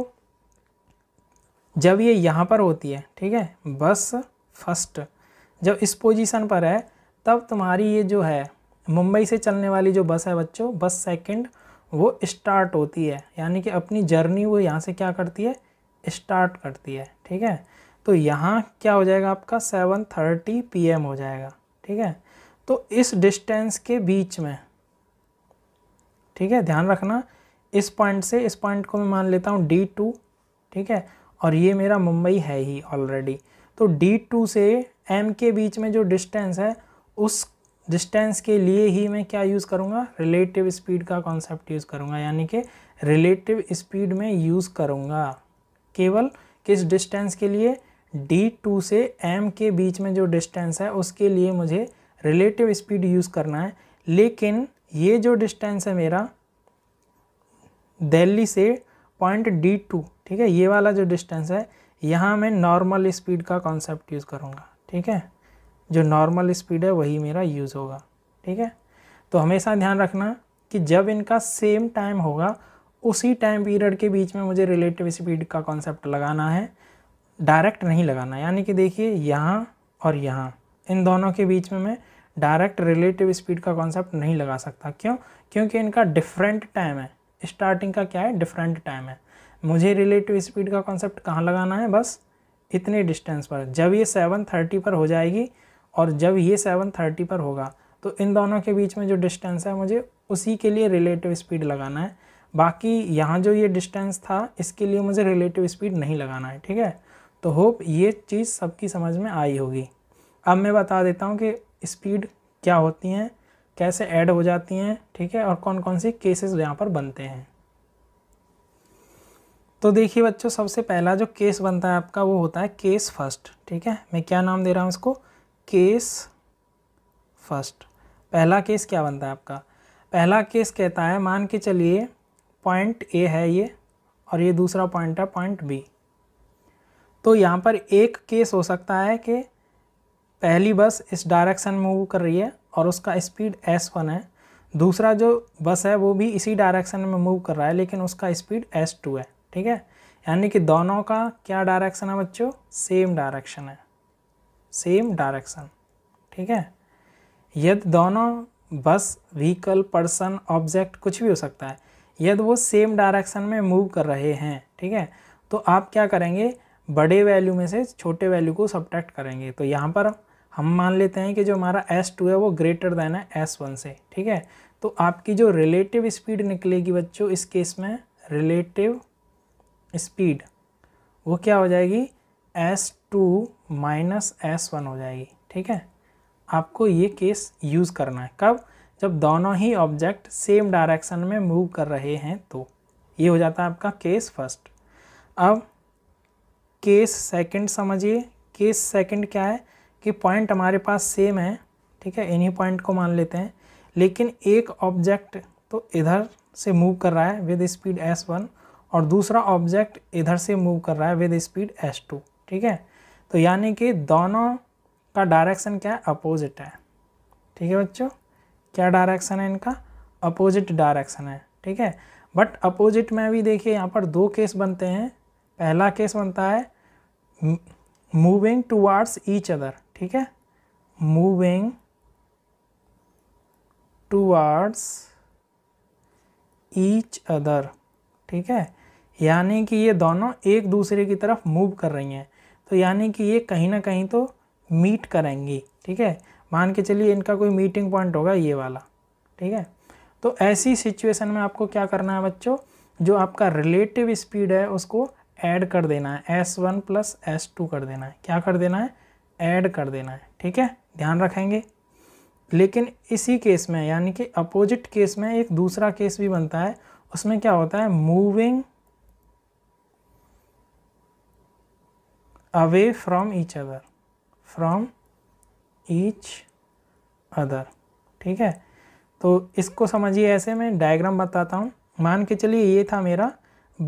जब ये यहाँ पर होती है ठीक है बस फर्स्ट जब इस पोजीशन पर है तब तुम्हारी ये जो है मुंबई से चलने वाली जो बस है बच्चों बस सेकंड वो स्टार्ट होती है यानी कि अपनी जर्नी वो यहाँ से क्या करती है स्टार्ट करती है ठीक है तो यहाँ क्या हो जाएगा आपका सेवन थर्टी पी हो जाएगा ठीक है तो इस डिस्टेंस के बीच में ठीक है ध्यान रखना इस पॉइंट से इस पॉइंट को मैं मान लेता हूँ डी टू ठीक है और ये मेरा मुंबई है ही ऑलरेडी तो डी टू से एम के बीच में जो डिस्टेंस है उस डिस्टेंस के लिए ही मैं क्या यूज़ करूँगा रिलेटिव स्पीड का कॉन्सेप्ट यूज़ करूँगा यानी कि रिलेटिव स्पीड में यूज़ करूँगा केवल किस डिस्टेंस के लिए डी टू से एम के बीच में जो डिस्टेंस है उसके लिए मुझे रिलेटिव स्पीड यूज़ करना है लेकिन ये जो डिस्टेंस है मेरा दिल्ली से पॉइंट डी टू ठीक है ये वाला जो डिस्टेंस है यहाँ मैं नॉर्मल स्पीड का कॉन्सेप्ट यूज़ करूँगा ठीक है जो नॉर्मल स्पीड है वही मेरा यूज़ होगा ठीक है तो हमेशा ध्यान रखना कि जब इनका सेम टाइम होगा उसी टाइम पीरियड के बीच में मुझे रिलेटिव स्पीड का कॉन्सेप्ट लगाना है डायरेक्ट नहीं लगाना यानी कि देखिए यहाँ और यहाँ इन दोनों के बीच में मैं डायरेक्ट रिलेटिव स्पीड का कॉन्सेप्ट नहीं लगा सकता क्यों क्योंकि इनका डिफरेंट टाइम है स्टार्टिंग का क्या है डिफरेंट टाइम है मुझे रिलेटिव स्पीड का कॉन्सेप्ट कहाँ लगाना है बस इतने डिस्टेंस पर जब ये सेवन थर्टी पर हो जाएगी और जब ये सेवन थर्टी पर होगा तो इन दोनों के बीच में जो डिस्टेंस है मुझे उसी के लिए रिलेटिव स्पीड लगाना है बाकी यहाँ जो ये डिस्टेंस था इसके लिए मुझे रिलेटिव स्पीड नहीं लगाना है ठीक है तो होप ये चीज़ सबकी समझ में आई होगी अब मैं बता देता हूँ कि स्पीड क्या होती हैं कैसे ऐड हो जाती हैं ठीक है और कौन कौन सी केसेस यहाँ पर बनते हैं तो देखिए बच्चों सबसे पहला जो केस बनता है आपका वो होता है केस फर्स्ट ठीक है मैं क्या नाम दे रहा हूँ इसको केस फर्स्ट पहला केस क्या बनता है आपका पहला केस कहता है मान के चलिए पॉइंट ए है ये और ये दूसरा पॉइंट है पॉइंट बी तो यहाँ पर एक केस हो सकता है कि पहली बस इस डायरेक्शन में मूव कर रही है और उसका स्पीड एस वन है दूसरा जो बस है वो भी इसी डायरेक्शन में मूव कर रहा है लेकिन उसका स्पीड एस टू है ठीक है यानी कि दोनों का क्या डायरेक्शन है बच्चों सेम डायरेक्शन है सेम डायरेक्शन ठीक है यदि दोनों बस व्हीकल पर्सन ऑब्जेक्ट कुछ भी हो सकता है यदि वो सेम डायरेक्शन में मूव कर रहे हैं ठीक है तो आप क्या करेंगे बड़े वैल्यू में से छोटे वैल्यू को सब्ट्रैक्ट करेंगे तो यहाँ पर हम मान लेते हैं कि जो हमारा एस टू है वो ग्रेटर देन है एस वन से ठीक है तो आपकी जो रिलेटिव स्पीड निकलेगी बच्चों इस केस में रिलेटिव स्पीड वो क्या हो जाएगी S two minus S one हो जाएगी ठीक है आपको ये केस यूज़ करना है कब जब दोनों ही ऑब्जेक्ट सेम डायरेक्शन में मूव कर रहे हैं तो ये हो जाता है आपका केस फर्स्ट अब केस सेकंड समझिए केस सेकंड क्या है कि पॉइंट हमारे पास सेम है ठीक है इन्हीं पॉइंट को मान लेते हैं लेकिन एक ऑब्जेक्ट तो इधर से मूव कर रहा है विद स्पीड एस वन और दूसरा ऑब्जेक्ट इधर से मूव कर रहा है विद स्पीड एस टू ठीक है तो यानी कि दोनों का डायरेक्शन क्या है अपोजिट है ठीक है बच्चों क्या डायरेक्शन है इनका अपोजिट डायरेक्शन है ठीक है बट अपोजिट में भी देखिए यहाँ पर दो केस बनते हैं पहला केस बनता है मूविंग टूवार्ड्स ईच अदर ठीक है मूविंग टूवार्ड्स ईच अदर ठीक है यानी कि ये दोनों एक दूसरे की तरफ मूव कर रही हैं तो यानी कि ये कहीं ना कहीं तो मीट करेंगी ठीक है मान के चलिए इनका कोई मीटिंग पॉइंट होगा ये वाला ठीक है तो ऐसी सिचुएशन में आपको क्या करना है बच्चों जो आपका रिलेटिव स्पीड है उसको ऐड कर देना है S one plus S two कर देना है क्या कर देना है ऐड कर देना है ठीक है ध्यान रखेंगे लेकिन इसी केस में यानी कि अपोजिट केस में एक दूसरा केस भी बनता है उसमें क्या होता है moving away from each other from each other ठीक है तो इसको समझिए ऐसे मैं डायग्राम बताता हूँ मान के चलिए ये था मेरा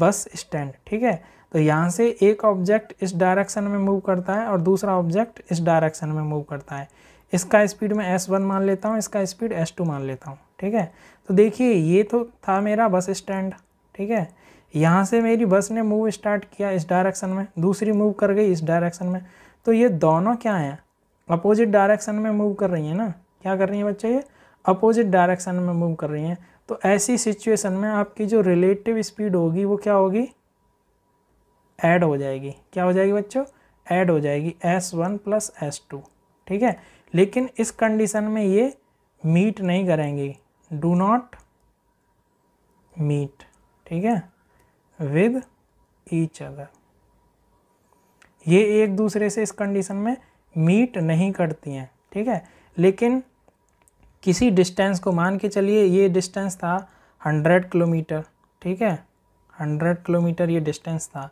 बस स्टैंड ठीक है तो यहाँ से एक ऑब्जेक्ट इस डायरेक्शन में मूव करता है और दूसरा ऑब्जेक्ट इस डायरेक्शन में मूव करता है इसका स्पीड मैं एस वन मान लेता हूँ इसका स्पीड एस टू मान लेता हूँ ठीक है तो देखिए ये तो था मेरा बस स्टैंड ठीक है यहाँ से मेरी बस ने मूव स्टार्ट किया इस डायरेक्शन में दूसरी मूव कर गई इस डायरेक्शन में तो ये दोनों क्या हैं अपोजिट डायरेक्शन में मूव कर रही हैं ना क्या कर रही हैं बच्चे ये अपोजिट डायरेक्शन में मूव कर रही हैं तो ऐसी सिचुएशन में आपकी जो रिलेटिव स्पीड होगी वो क्या होगी ऐड हो जाएगी क्या हो जाएगी बच्चों ऐड हो जाएगी S one plus S two ठीक है लेकिन इस कंडीशन में ये मीट नहीं करेंगी डू नॉट मीट ठीक है विद ईच अदर ये एक दूसरे से इस कंडीशन में मीट नहीं करती हैं ठीक है लेकिन किसी डिस्टेंस को मान के चलिए ये डिस्टेंस था हंड्रेड किलोमीटर ठीक है हंड्रेड किलोमीटर ये डिस्टेंस था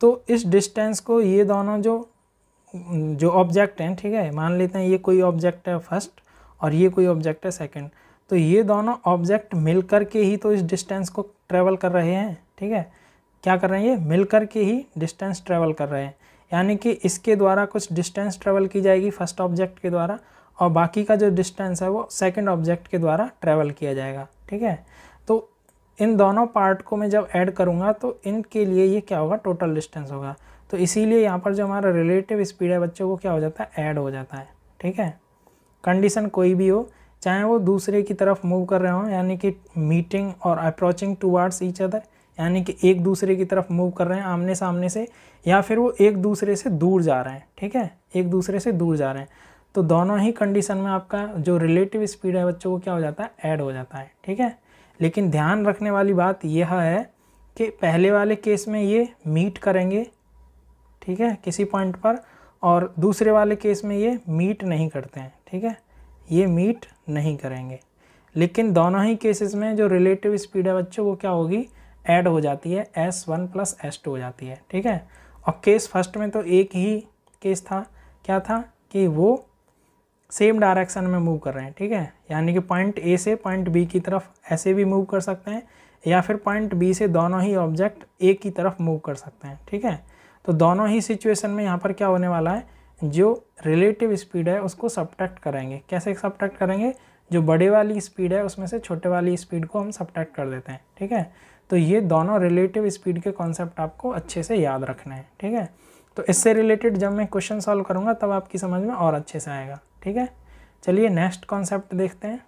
तो इस डिस्टेंस को ये दोनों जो जो ऑब्जेक्ट हैं ठीक है मान लेते हैं ये कोई ऑब्जेक्ट है फर्स्ट और ये कोई ऑब्जेक्ट है सेकंड तो ये दोनों ऑब्जेक्ट मिल के ही तो इस डिस्टेंस को ट्रेवल कर रहे हैं ठीक है क्या कर रहे हैं ये मिल कर के ही डिस्टेंस ट्रेवल कर रहे हैं यानी कि इसके द्वारा कुछ डिस्टेंस ट्रेवल की जाएगी फर्स्ट ऑब्जेक्ट के द्वारा और बाकी का जो डिस्टेंस है वो सेकंड ऑब्जेक्ट के द्वारा ट्रेवल किया जाएगा ठीक है तो इन दोनों पार्ट को मैं जब ऐड करूँगा तो इनके लिए ये क्या होगा टोटल डिस्टेंस होगा तो इसीलिए यहाँ पर जो हमारा रिलेटिव स्पीड है बच्चों को क्या हो जाता है ऐड हो जाता है ठीक है कंडीशन कोई भी हो चाहे वो दूसरे की तरफ मूव कर रहे हों यानी कि मीटिंग और अप्रोचिंग टूवर्ड्स ईच अदर यानी कि एक दूसरे की तरफ मूव कर रहे हैं आमने सामने से या फिर वो एक दूसरे से दूर जा रहे हैं ठीक है एक दूसरे से दूर जा रहे हैं तो दोनों ही कंडीशन में आपका जो रिलेटिव स्पीड है बच्चों को क्या हो जाता है ऐड हो जाता है ठीक है लेकिन ध्यान रखने वाली बात यह है कि पहले वाले केस में ये मीट करेंगे ठीक है किसी पॉइंट पर और दूसरे वाले केस में ये मीट नहीं करते हैं ठीक है ये मीट नहीं करेंगे लेकिन दोनों ही केसेस में जो रिलेटिव स्पीड है बच्चों वो क्या होगी ऐड हो जाती है S one plus S two हो जाती है ठीक है और केस फर्स्ट में तो एक ही केस था क्या था कि वो सेम डायरेक्शन में मूव कर रहे हैं ठीक है यानी कि पॉइंट ए से पॉइंट बी की तरफ ऐसे भी मूव कर सकते हैं या फिर पॉइंट बी से दोनों ही ऑब्जेक्ट ए की तरफ मूव कर सकते हैं ठीक है तो दोनों ही सिचुएशन में यहाँ पर क्या होने वाला है जो रिलेटिव स्पीड है उसको सब्ट्रैक्ट करेंगे कैसे सब्ट्रैक्ट करेंगे जो बड़े वाली स्पीड है उसमें से छोटे वाली स्पीड को हम सब्ट्रैक्ट कर देते हैं ठीक है तो ये दोनों रिलेटिव स्पीड के कॉन्सेप्ट आपको अच्छे से याद रखने हैं ठीक है तो इससे रिलेटेड जब मैं क्वेश्चन सॉल्व करूँगा तब आपकी समझ में और अच्छे से आएगा ठीक है चलिए नेक्स्ट कॉन्सेप्ट देखते हैं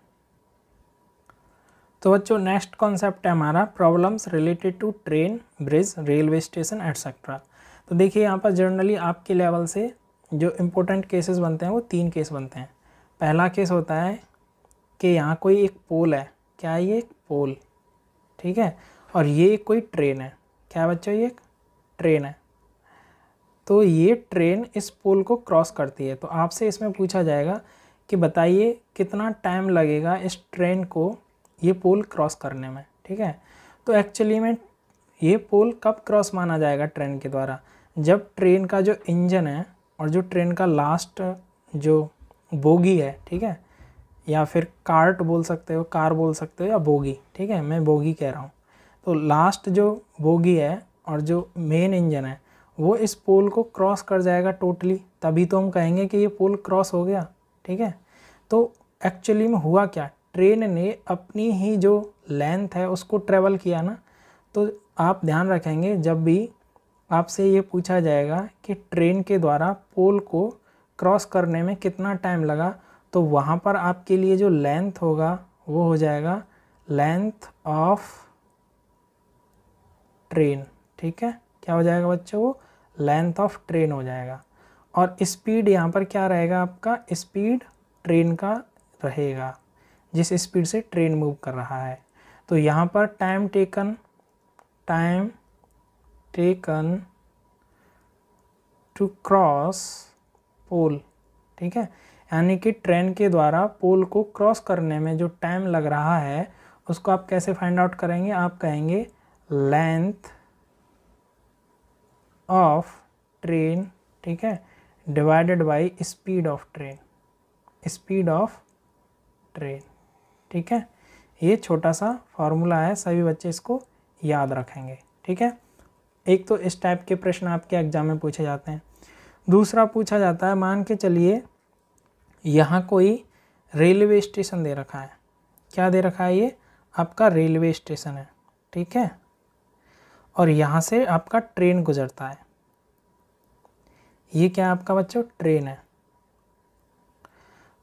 तो बच्चों नेक्स्ट कॉन्सेप्ट है हमारा problems related to train bridge railway station etcetera तो देखिए यहाँ पर जनरली आपके लेवल से जो इम्पोर्टेंट केसेस बनते हैं वो तीन केस बनते हैं पहला केस होता है कि यहाँ कोई एक पोल है क्या ये एक पोल ठीक है और ये कोई ट्रेन है क्या बच्चों ये ट्रेन है तो ये ट्रेन इस पुल को क्रॉस करती है तो आपसे इसमें पूछा जाएगा कि बताइए कितना टाइम लगेगा इस ट्रेन को ये पुल क्रॉस करने में ठीक है तो एक्चुअली में ये पुल कब क्रॉस माना जाएगा ट्रेन के द्वारा जब ट्रेन का जो इंजन है और जो ट्रेन का लास्ट जो बोगी है ठीक है या फिर कार्ट बोल सकते हो कार बोल सकते हो या बोगी ठीक है मैं बोगी कह रहा हूँ तो लास्ट जो बोगी है और जो मेन इंजन है वो इस पोल को क्रॉस कर जाएगा टोटली तभी तो हम कहेंगे कि ये पोल क्रॉस हो गया ठीक है तो एक्चुअली में हुआ क्या ट्रेन ने अपनी ही जो लेंथ है उसको ट्रेवल किया ना तो आप ध्यान रखेंगे जब भी आपसे ये पूछा जाएगा कि ट्रेन के द्वारा पोल को क्रॉस करने में कितना टाइम लगा तो वहाँ पर आपके लिए जो लेंथ होगा वो हो जाएगा लेंथ ऑफ ट्रेन ठीक है क्या हो जाएगा बच्चों वो लेंथ ऑफ ट्रेन हो जाएगा और स्पीड यहाँ पर क्या रहेगा आपका स्पीड ट्रेन का रहेगा जिस स्पीड से ट्रेन मूव कर रहा है तो यहाँ पर time taken time taken to cross pole ठीक है यानी कि ट्रेन के द्वारा पोल को क्रॉस करने में जो टाइम लग रहा है उसको आप कैसे फाइंड आउट करेंगे आप कहेंगे लेंथ ऑफ ट्रेन ठीक है divided by speed of train speed of train ठीक है ये छोटा सा फार्मूला है सभी बच्चे इसको याद रखेंगे ठीक है एक तो इस टाइप के प्रश्न आपके एग्जाम में पूछे जाते हैं दूसरा पूछा जाता है मान के चलिए यहाँ कोई रेलवे स्टेशन दे रखा है क्या दे रखा है ये आपका रेलवे स्टेशन है ठीक है और यहाँ से आपका ट्रेन गुजरता है ये क्या आपका बच्चों ट्रेन है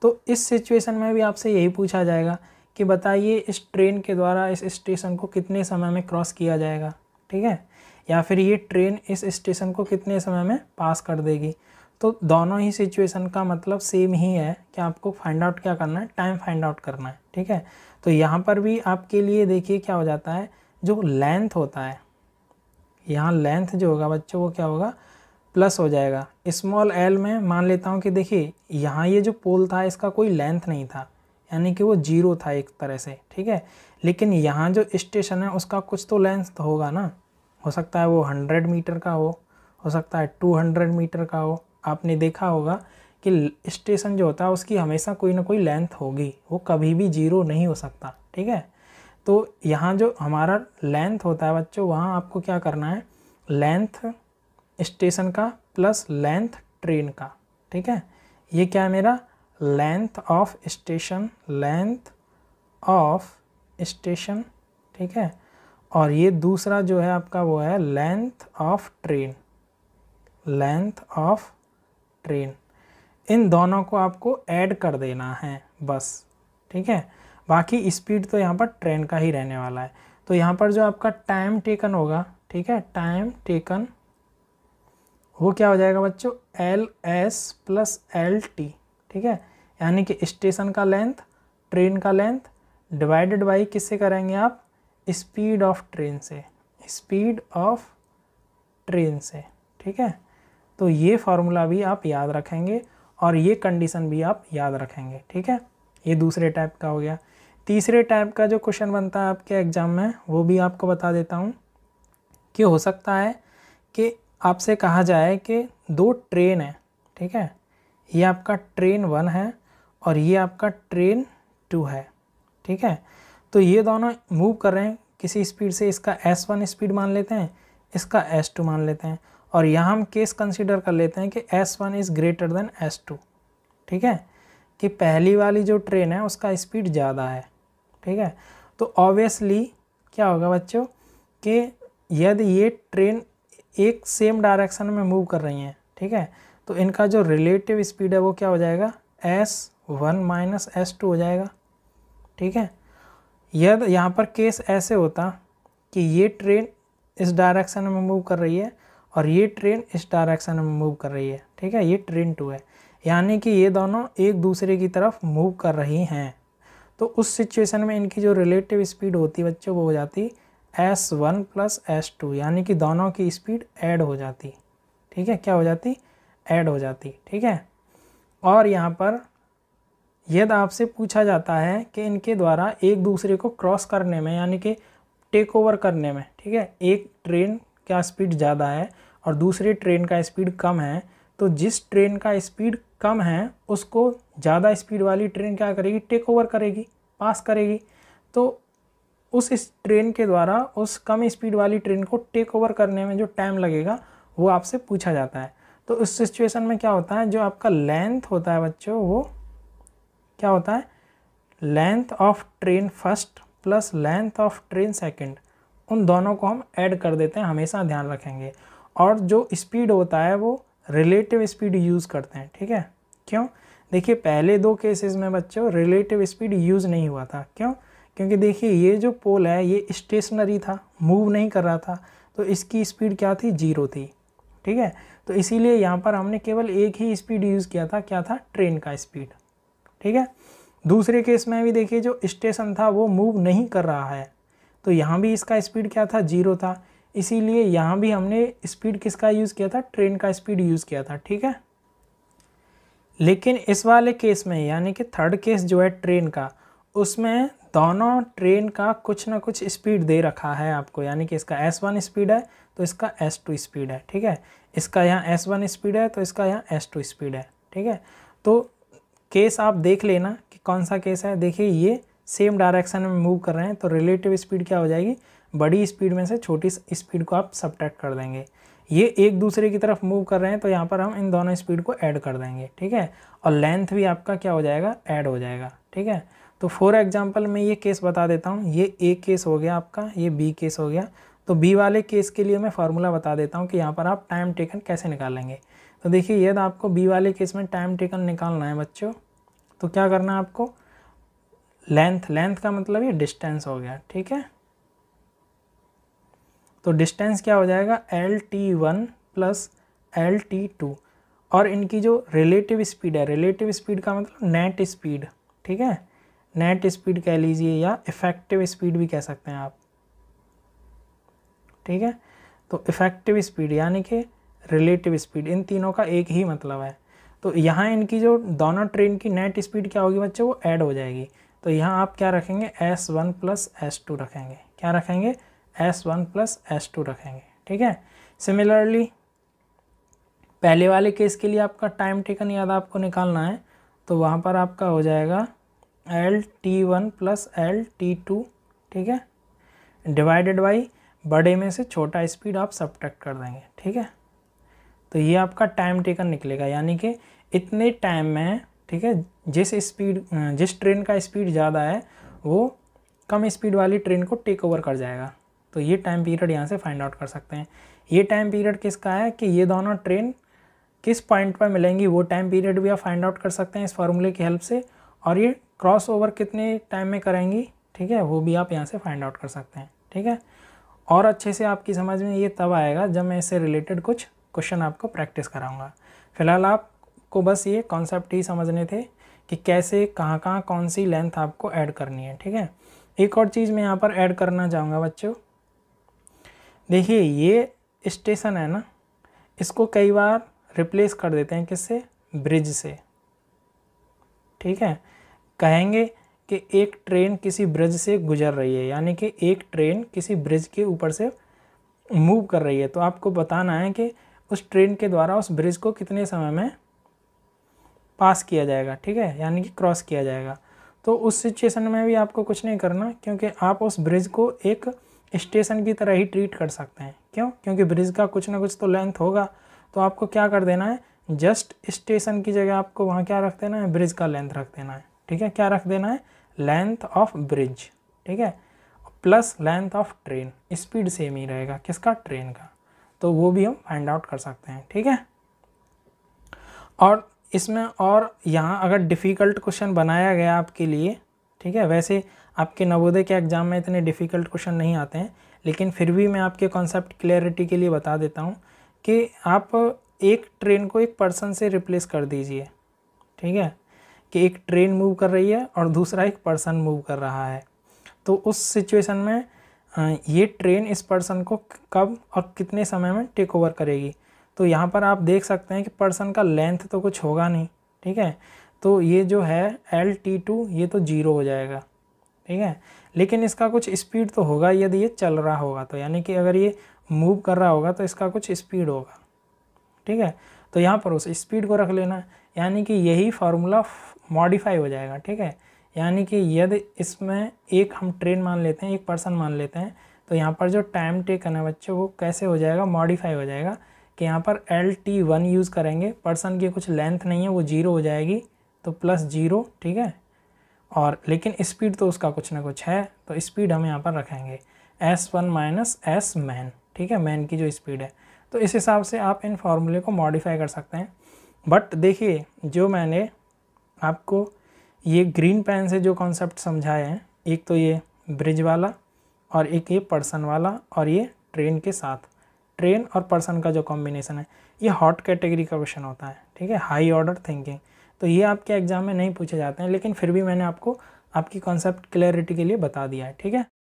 तो इस सिचुएशन में भी आपसे यही पूछा जाएगा कि बताइए इस ट्रेन के द्वारा इस स्टेशन को कितने समय में क्रॉस किया जाएगा ठीक है या फिर ये ट्रेन इस स्टेशन को कितने समय में पास कर देगी तो दोनों ही सिचुएशन का मतलब सेम ही है कि आपको फाइंड आउट क्या करना है टाइम फाइंड आउट करना है ठीक है तो यहाँ पर भी आपके लिए देखिए क्या हो जाता है जो लेंथ होता है यहाँ लेंथ जो होगा बच्चों वो क्या होगा प्लस हो जाएगा स्मॉल एल में मान लेता हूँ कि देखिए यहाँ ये जो पोल था इसका कोई लेंथ नहीं था यानी कि वो जीरो था एक तरह से ठीक है लेकिन यहाँ जो स्टेशन है उसका कुछ तो लेंथ तो होगा ना हो सकता है वो हंड्रेड मीटर का हो हो सकता है टू हंड्रेड मीटर का हो आपने देखा होगा कि स्टेशन जो होता है उसकी हमेशा कोई ना कोई लेंथ होगी वो कभी भी जीरो नहीं हो सकता ठीक है तो यहाँ जो हमारा लेंथ होता है बच्चों वहाँ आपको क्या करना है लेंथ स्टेशन का प्लस लेंथ ट्रेन का ठीक है ये क्या है मेरा length of station length of station ठीक है और ये दूसरा जो है आपका वो है length of train length of train इन दोनों को आपको ऐड कर देना है बस ठीक है बाकी स्पीड तो यहाँ पर ट्रेन का ही रहने वाला है तो यहाँ पर जो आपका टाइम टेकन होगा ठीक है टाइम टेकन वो क्या हो जाएगा बच्चों L S plus L T ठीक है यानी कि स्टेशन का लेंथ ट्रेन का लेंथ डिवाइडेड बाई किससे करेंगे आप स्पीड ऑफ ट्रेन से स्पीड ऑफ ट्रेन से ठीक है तो ये फार्मूला भी आप याद रखेंगे और ये कंडीशन भी आप याद रखेंगे ठीक है ये दूसरे टाइप का हो गया तीसरे टाइप का जो क्वेश्चन बनता है आपके एग्ज़ाम में वो भी आपको बता देता हूँ कि हो सकता है कि आपसे कहा जाए कि दो ट्रेन है ठीक है ये आपका ट्रेन वन है और ये आपका ट्रेन टू है ठीक है तो ये दोनों मूव कर रहे हैं किसी स्पीड से इसका एस वन स्पीड मान लेते हैं इसका एस टू मान लेते हैं और यहाँ हम केस कंसिडर कर लेते हैं कि S one is greater than S two ठीक है कि पहली वाली जो ट्रेन है उसका स्पीड ज़्यादा है ठीक है तो ऑब्वियसली क्या होगा बच्चों कि यदि ये ट्रेन एक सेम डायरेक्शन में मूव कर रही हैं ठीक है तो इनका जो रिलेटिव स्पीड है वो क्या हो जाएगा S one minus S two हो जाएगा ठीक है यद यहाँ पर केस ऐसे होता कि ये ट्रेन इस डायरेक्शन में मूव कर रही है और ये ट्रेन इस डायरेक्शन में मूव कर रही है ठीक है ये ट्रेन टू है यानी कि ये दोनों एक दूसरे की तरफ मूव कर रही हैं तो उस सिचुएशन में इनकी जो रिलेटिव स्पीड होती है बच्चों वो हो जाती S one plus S two यानी कि दोनों की स्पीड ऐड हो जाती ठीक है क्या हो जाती ऐड हो जाती ठीक है और यहाँ पर यदि आपसे पूछा जाता है कि इनके द्वारा एक दूसरे को क्रॉस करने में यानी कि टेक ओवर करने में ठीक है एक ट्रेन का स्पीड ज़्यादा है और दूसरे ट्रेन का स्पीड कम है तो जिस ट्रेन का स्पीड कम है उसको ज़्यादा स्पीड वाली ट्रेन क्या करेगी टेक ओवर करेगी पास करेगी तो उस इस ट्रेन के द्वारा उस कम स्पीड वाली ट्रेन को टेक ओवर करने में जो टाइम लगेगा वो आपसे पूछा जाता है तो उस सिचुएशन में क्या होता है जो आपका लेंथ होता है बच्चों वो क्या होता है length of train first plus length of train second उन दोनों को हम ऐड कर देते हैं हमेशा ध्यान रखेंगे और जो स्पीड होता है वो रिलेटिव स्पीड यूज़ करते हैं ठीक है क्यों देखिए पहले दो केसेस में बच्चों रिलेटिव स्पीड यूज़ नहीं हुआ था क्यों क्योंकि देखिए ये जो पोल है ये स्टेशनरी था मूव नहीं कर रहा था तो इसकी स्पीड क्या थी जीरो थी ठीक है तो इसीलिए यहाँ पर हमने केवल एक ही स्पीड यूज़ किया था क्या था ट्रेन का स्पीड ठीक है दूसरे केस में भी देखिए जो स्टेशन था वो मूव नहीं कर रहा है तो यहाँ भी इसका स्पीड क्या था जीरो था इसीलिए यहाँ भी हमने स्पीड किसका यूज़ किया था ट्रेन का स्पीड यूज़ किया था ठीक है लेकिन इस वाले केस में यानी कि थर्ड केस जो है ट्रेन का उसमें दोनों ट्रेन का कुछ ना कुछ स्पीड दे रखा है आपको यानी कि इसका एस वन स्पीड है तो इसका एस टू स्पीड है ठीक है इसका यहाँ एस वन स्पीड है तो इसका यहाँ एस टू स्पीड है ठीक है तो केस आप देख लेना कि कौन सा केस है देखिए ये सेम डायरेक्शन में मूव कर रहे हैं तो रिलेटिव स्पीड क्या हो जाएगी बड़ी स्पीड में से छोटी स्पीड को आप सब्ट्रैक्ट कर देंगे ये एक दूसरे की तरफ मूव कर रहे हैं तो यहाँ पर हम इन दोनों स्पीड को ऐड कर देंगे ठीक है और लेंथ भी आपका क्या हो जाएगा ऐड हो जाएगा ठीक है तो फॉर एग्जाम्पल मैं ये केस बता देता हूँ ये ए केस हो गया आपका ये बी केस हो गया तो बी वाले केस के लिए मैं फार्मूला बता देता हूँ कि यहाँ पर आप टाइम टेकन कैसे निकालेंगे तो देखिए यदि आपको बी वाले केस में टाइम टेकन निकालना है बच्चों तो क्या करना है आपको लेंथ लेंथ का मतलब ये डिस्टेंस हो गया ठीक है तो डिस्टेंस क्या हो जाएगा L T one plus L T two और इनकी जो रिलेटिव स्पीड है रिलेटिव स्पीड का मतलब नेट स्पीड ठीक है नेट स्पीड कह लीजिए या इफेक्टिव स्पीड भी कह सकते हैं आप ठीक है तो इफेक्टिव स्पीड यानी कि रिलेटिव स्पीड इन तीनों का एक ही मतलब है तो यहाँ इनकी जो दोनों ट्रेन की नेट स्पीड क्या होगी बच्चे वो ऐड हो जाएगी तो यहाँ आप क्या रखेंगे S one plus S two रखेंगे क्या रखेंगे S one plus S two रखेंगे ठीक है सिमिलरली पहले वाले केस के लिए आपका टाइम टेकन याद आपको निकालना है तो वहाँ पर आपका हो जाएगा L T one plus L T two ठीक है डिवाइडेड बाई बड़े में से छोटा स्पीड आप सब्ट्रैक्ट कर देंगे ठीक है तो ये आपका टाइम टेकन निकलेगा यानी कि इतने टाइम में ठीक है जिस स्पीड जिस ट्रेन का स्पीड ज़्यादा है वो कम स्पीड वाली ट्रेन को टेक ओवर कर जाएगा तो ये टाइम पीरियड यहाँ से फाइंड आउट कर सकते हैं ये टाइम पीरियड किसका है कि ये दोनों ट्रेन किस पॉइंट पर मिलेंगी वो टाइम पीरियड भी आप फाइंड आउट कर सकते हैं इस फार्मूले की हेल्प से और ये क्रॉस ओवर कितने टाइम में करेंगी ठीक है वो भी आप यहाँ से फाइंड आउट कर सकते हैं ठीक है और अच्छे से आपकी समझ में ये तब आएगा जब मैं इससे रिलेटेड कुछ क्वेश्चन आपको प्रैक्टिस कराऊंगा फिलहाल आपको बस ये कॉन्सेप्ट ही समझने थे कि कैसे कहाँ कहाँ कौन सी लेंथ आपको ऐड करनी है ठीक है एक और चीज़ मैं यहाँ पर ऐड करना चाहूँगा बच्चों देखिए ये स्टेशन है ना इसको कई बार रिप्लेस कर देते हैं किससे ब्रिज से ठीक है कहेंगे कि एक ट्रेन किसी ब्रिज से गुजर रही है यानी कि एक ट्रेन किसी ब्रिज के ऊपर से मूव कर रही है तो आपको बताना है कि उस ट्रेन के द्वारा उस ब्रिज को कितने समय में पास किया जाएगा ठीक है यानी कि क्रॉस किया जाएगा तो उस सिचुएशन में भी आपको कुछ नहीं करना क्योंकि आप उस ब्रिज को एक स्टेशन की तरह ही ट्रीट कर सकते हैं क्यों क्योंकि ब्रिज का कुछ ना कुछ तो लेंथ होगा तो आपको क्या कर देना है जस्ट स्टेशन की जगह आपको वहाँ क्या रख देना है ब्रिज का लेंथ रख देना है ठीक है क्या रख देना है लेंथ ऑफ ब्रिज ठीक है plus length of train speed same ही रहेगा किसका ट्रेन का तो वो भी हम फाइंड आउट कर सकते हैं ठीक है और इसमें और यहाँ अगर डिफ़िकल्ट क्वेश्चन बनाया गया आपके लिए ठीक है वैसे आपके नवोदय के एग्ज़ाम में इतने डिफ़िकल्ट क्वेश्चन नहीं आते हैं लेकिन फिर भी मैं आपके कॉन्सेप्ट क्लियरिटी के लिए बता देता हूँ कि आप एक ट्रेन को एक पर्सन से रिप्लेस कर दीजिए ठीक है कि एक ट्रेन मूव कर रही है और दूसरा एक पर्सन मूव कर रहा है तो उस सिचुएशन में ये ट्रेन इस पर्सन को कब और कितने समय में टेक ओवर करेगी तो यहाँ पर आप देख सकते हैं कि पर्सन का लेंथ तो कुछ होगा नहीं ठीक है तो ये जो है एल टी टू ये तो ज़ीरो हो जाएगा ठीक है लेकिन इसका कुछ स्पीड तो होगा यदि ये चल रहा होगा तो यानी कि अगर ये मूव कर रहा होगा तो इसका कुछ स्पीड होगा ठीक है तो यहाँ पर उस स्पीड को रख लेना यानी कि यही फार्मूला मॉडिफाई हो जाएगा ठीक है यानी कि यदि इसमें एक हम ट्रेन मान लेते हैं एक पर्सन मान लेते हैं तो यहाँ पर जो टाइम टेकन है बच्चों वो कैसे हो जाएगा मॉडिफाई हो जाएगा कि यहाँ पर एल टी वन यूज़ करेंगे पर्सन की कुछ लेंथ नहीं है वो जीरो हो जाएगी तो प्लस जीरो ठीक है और लेकिन स्पीड तो उसका कुछ ना कुछ है तो स्पीड हम यहाँ पर रखेंगे S one minus S man ठीक है मैन की जो स्पीड है तो इस हिसाब से आप इन फार्मूले को मॉडिफाई कर सकते हैं बट देखिए जो मैंने आपको ये ग्रीन पेन से जो कॉन्सेप्ट समझाए हैं एक तो ये ब्रिज वाला और एक ये पर्सन वाला और ये ट्रेन के साथ ट्रेन और पर्सन का जो कॉम्बिनेशन है ये हॉट कैटेगरी का क्वेश्चन होता है ठीक है हाई ऑर्डर थिंकिंग तो ये आपके एग्ज़ाम में नहीं पूछे जाते हैं लेकिन फिर भी मैंने आपको आपकी कॉन्सेप्ट क्लैरिटी के लिए बता दिया है ठीक है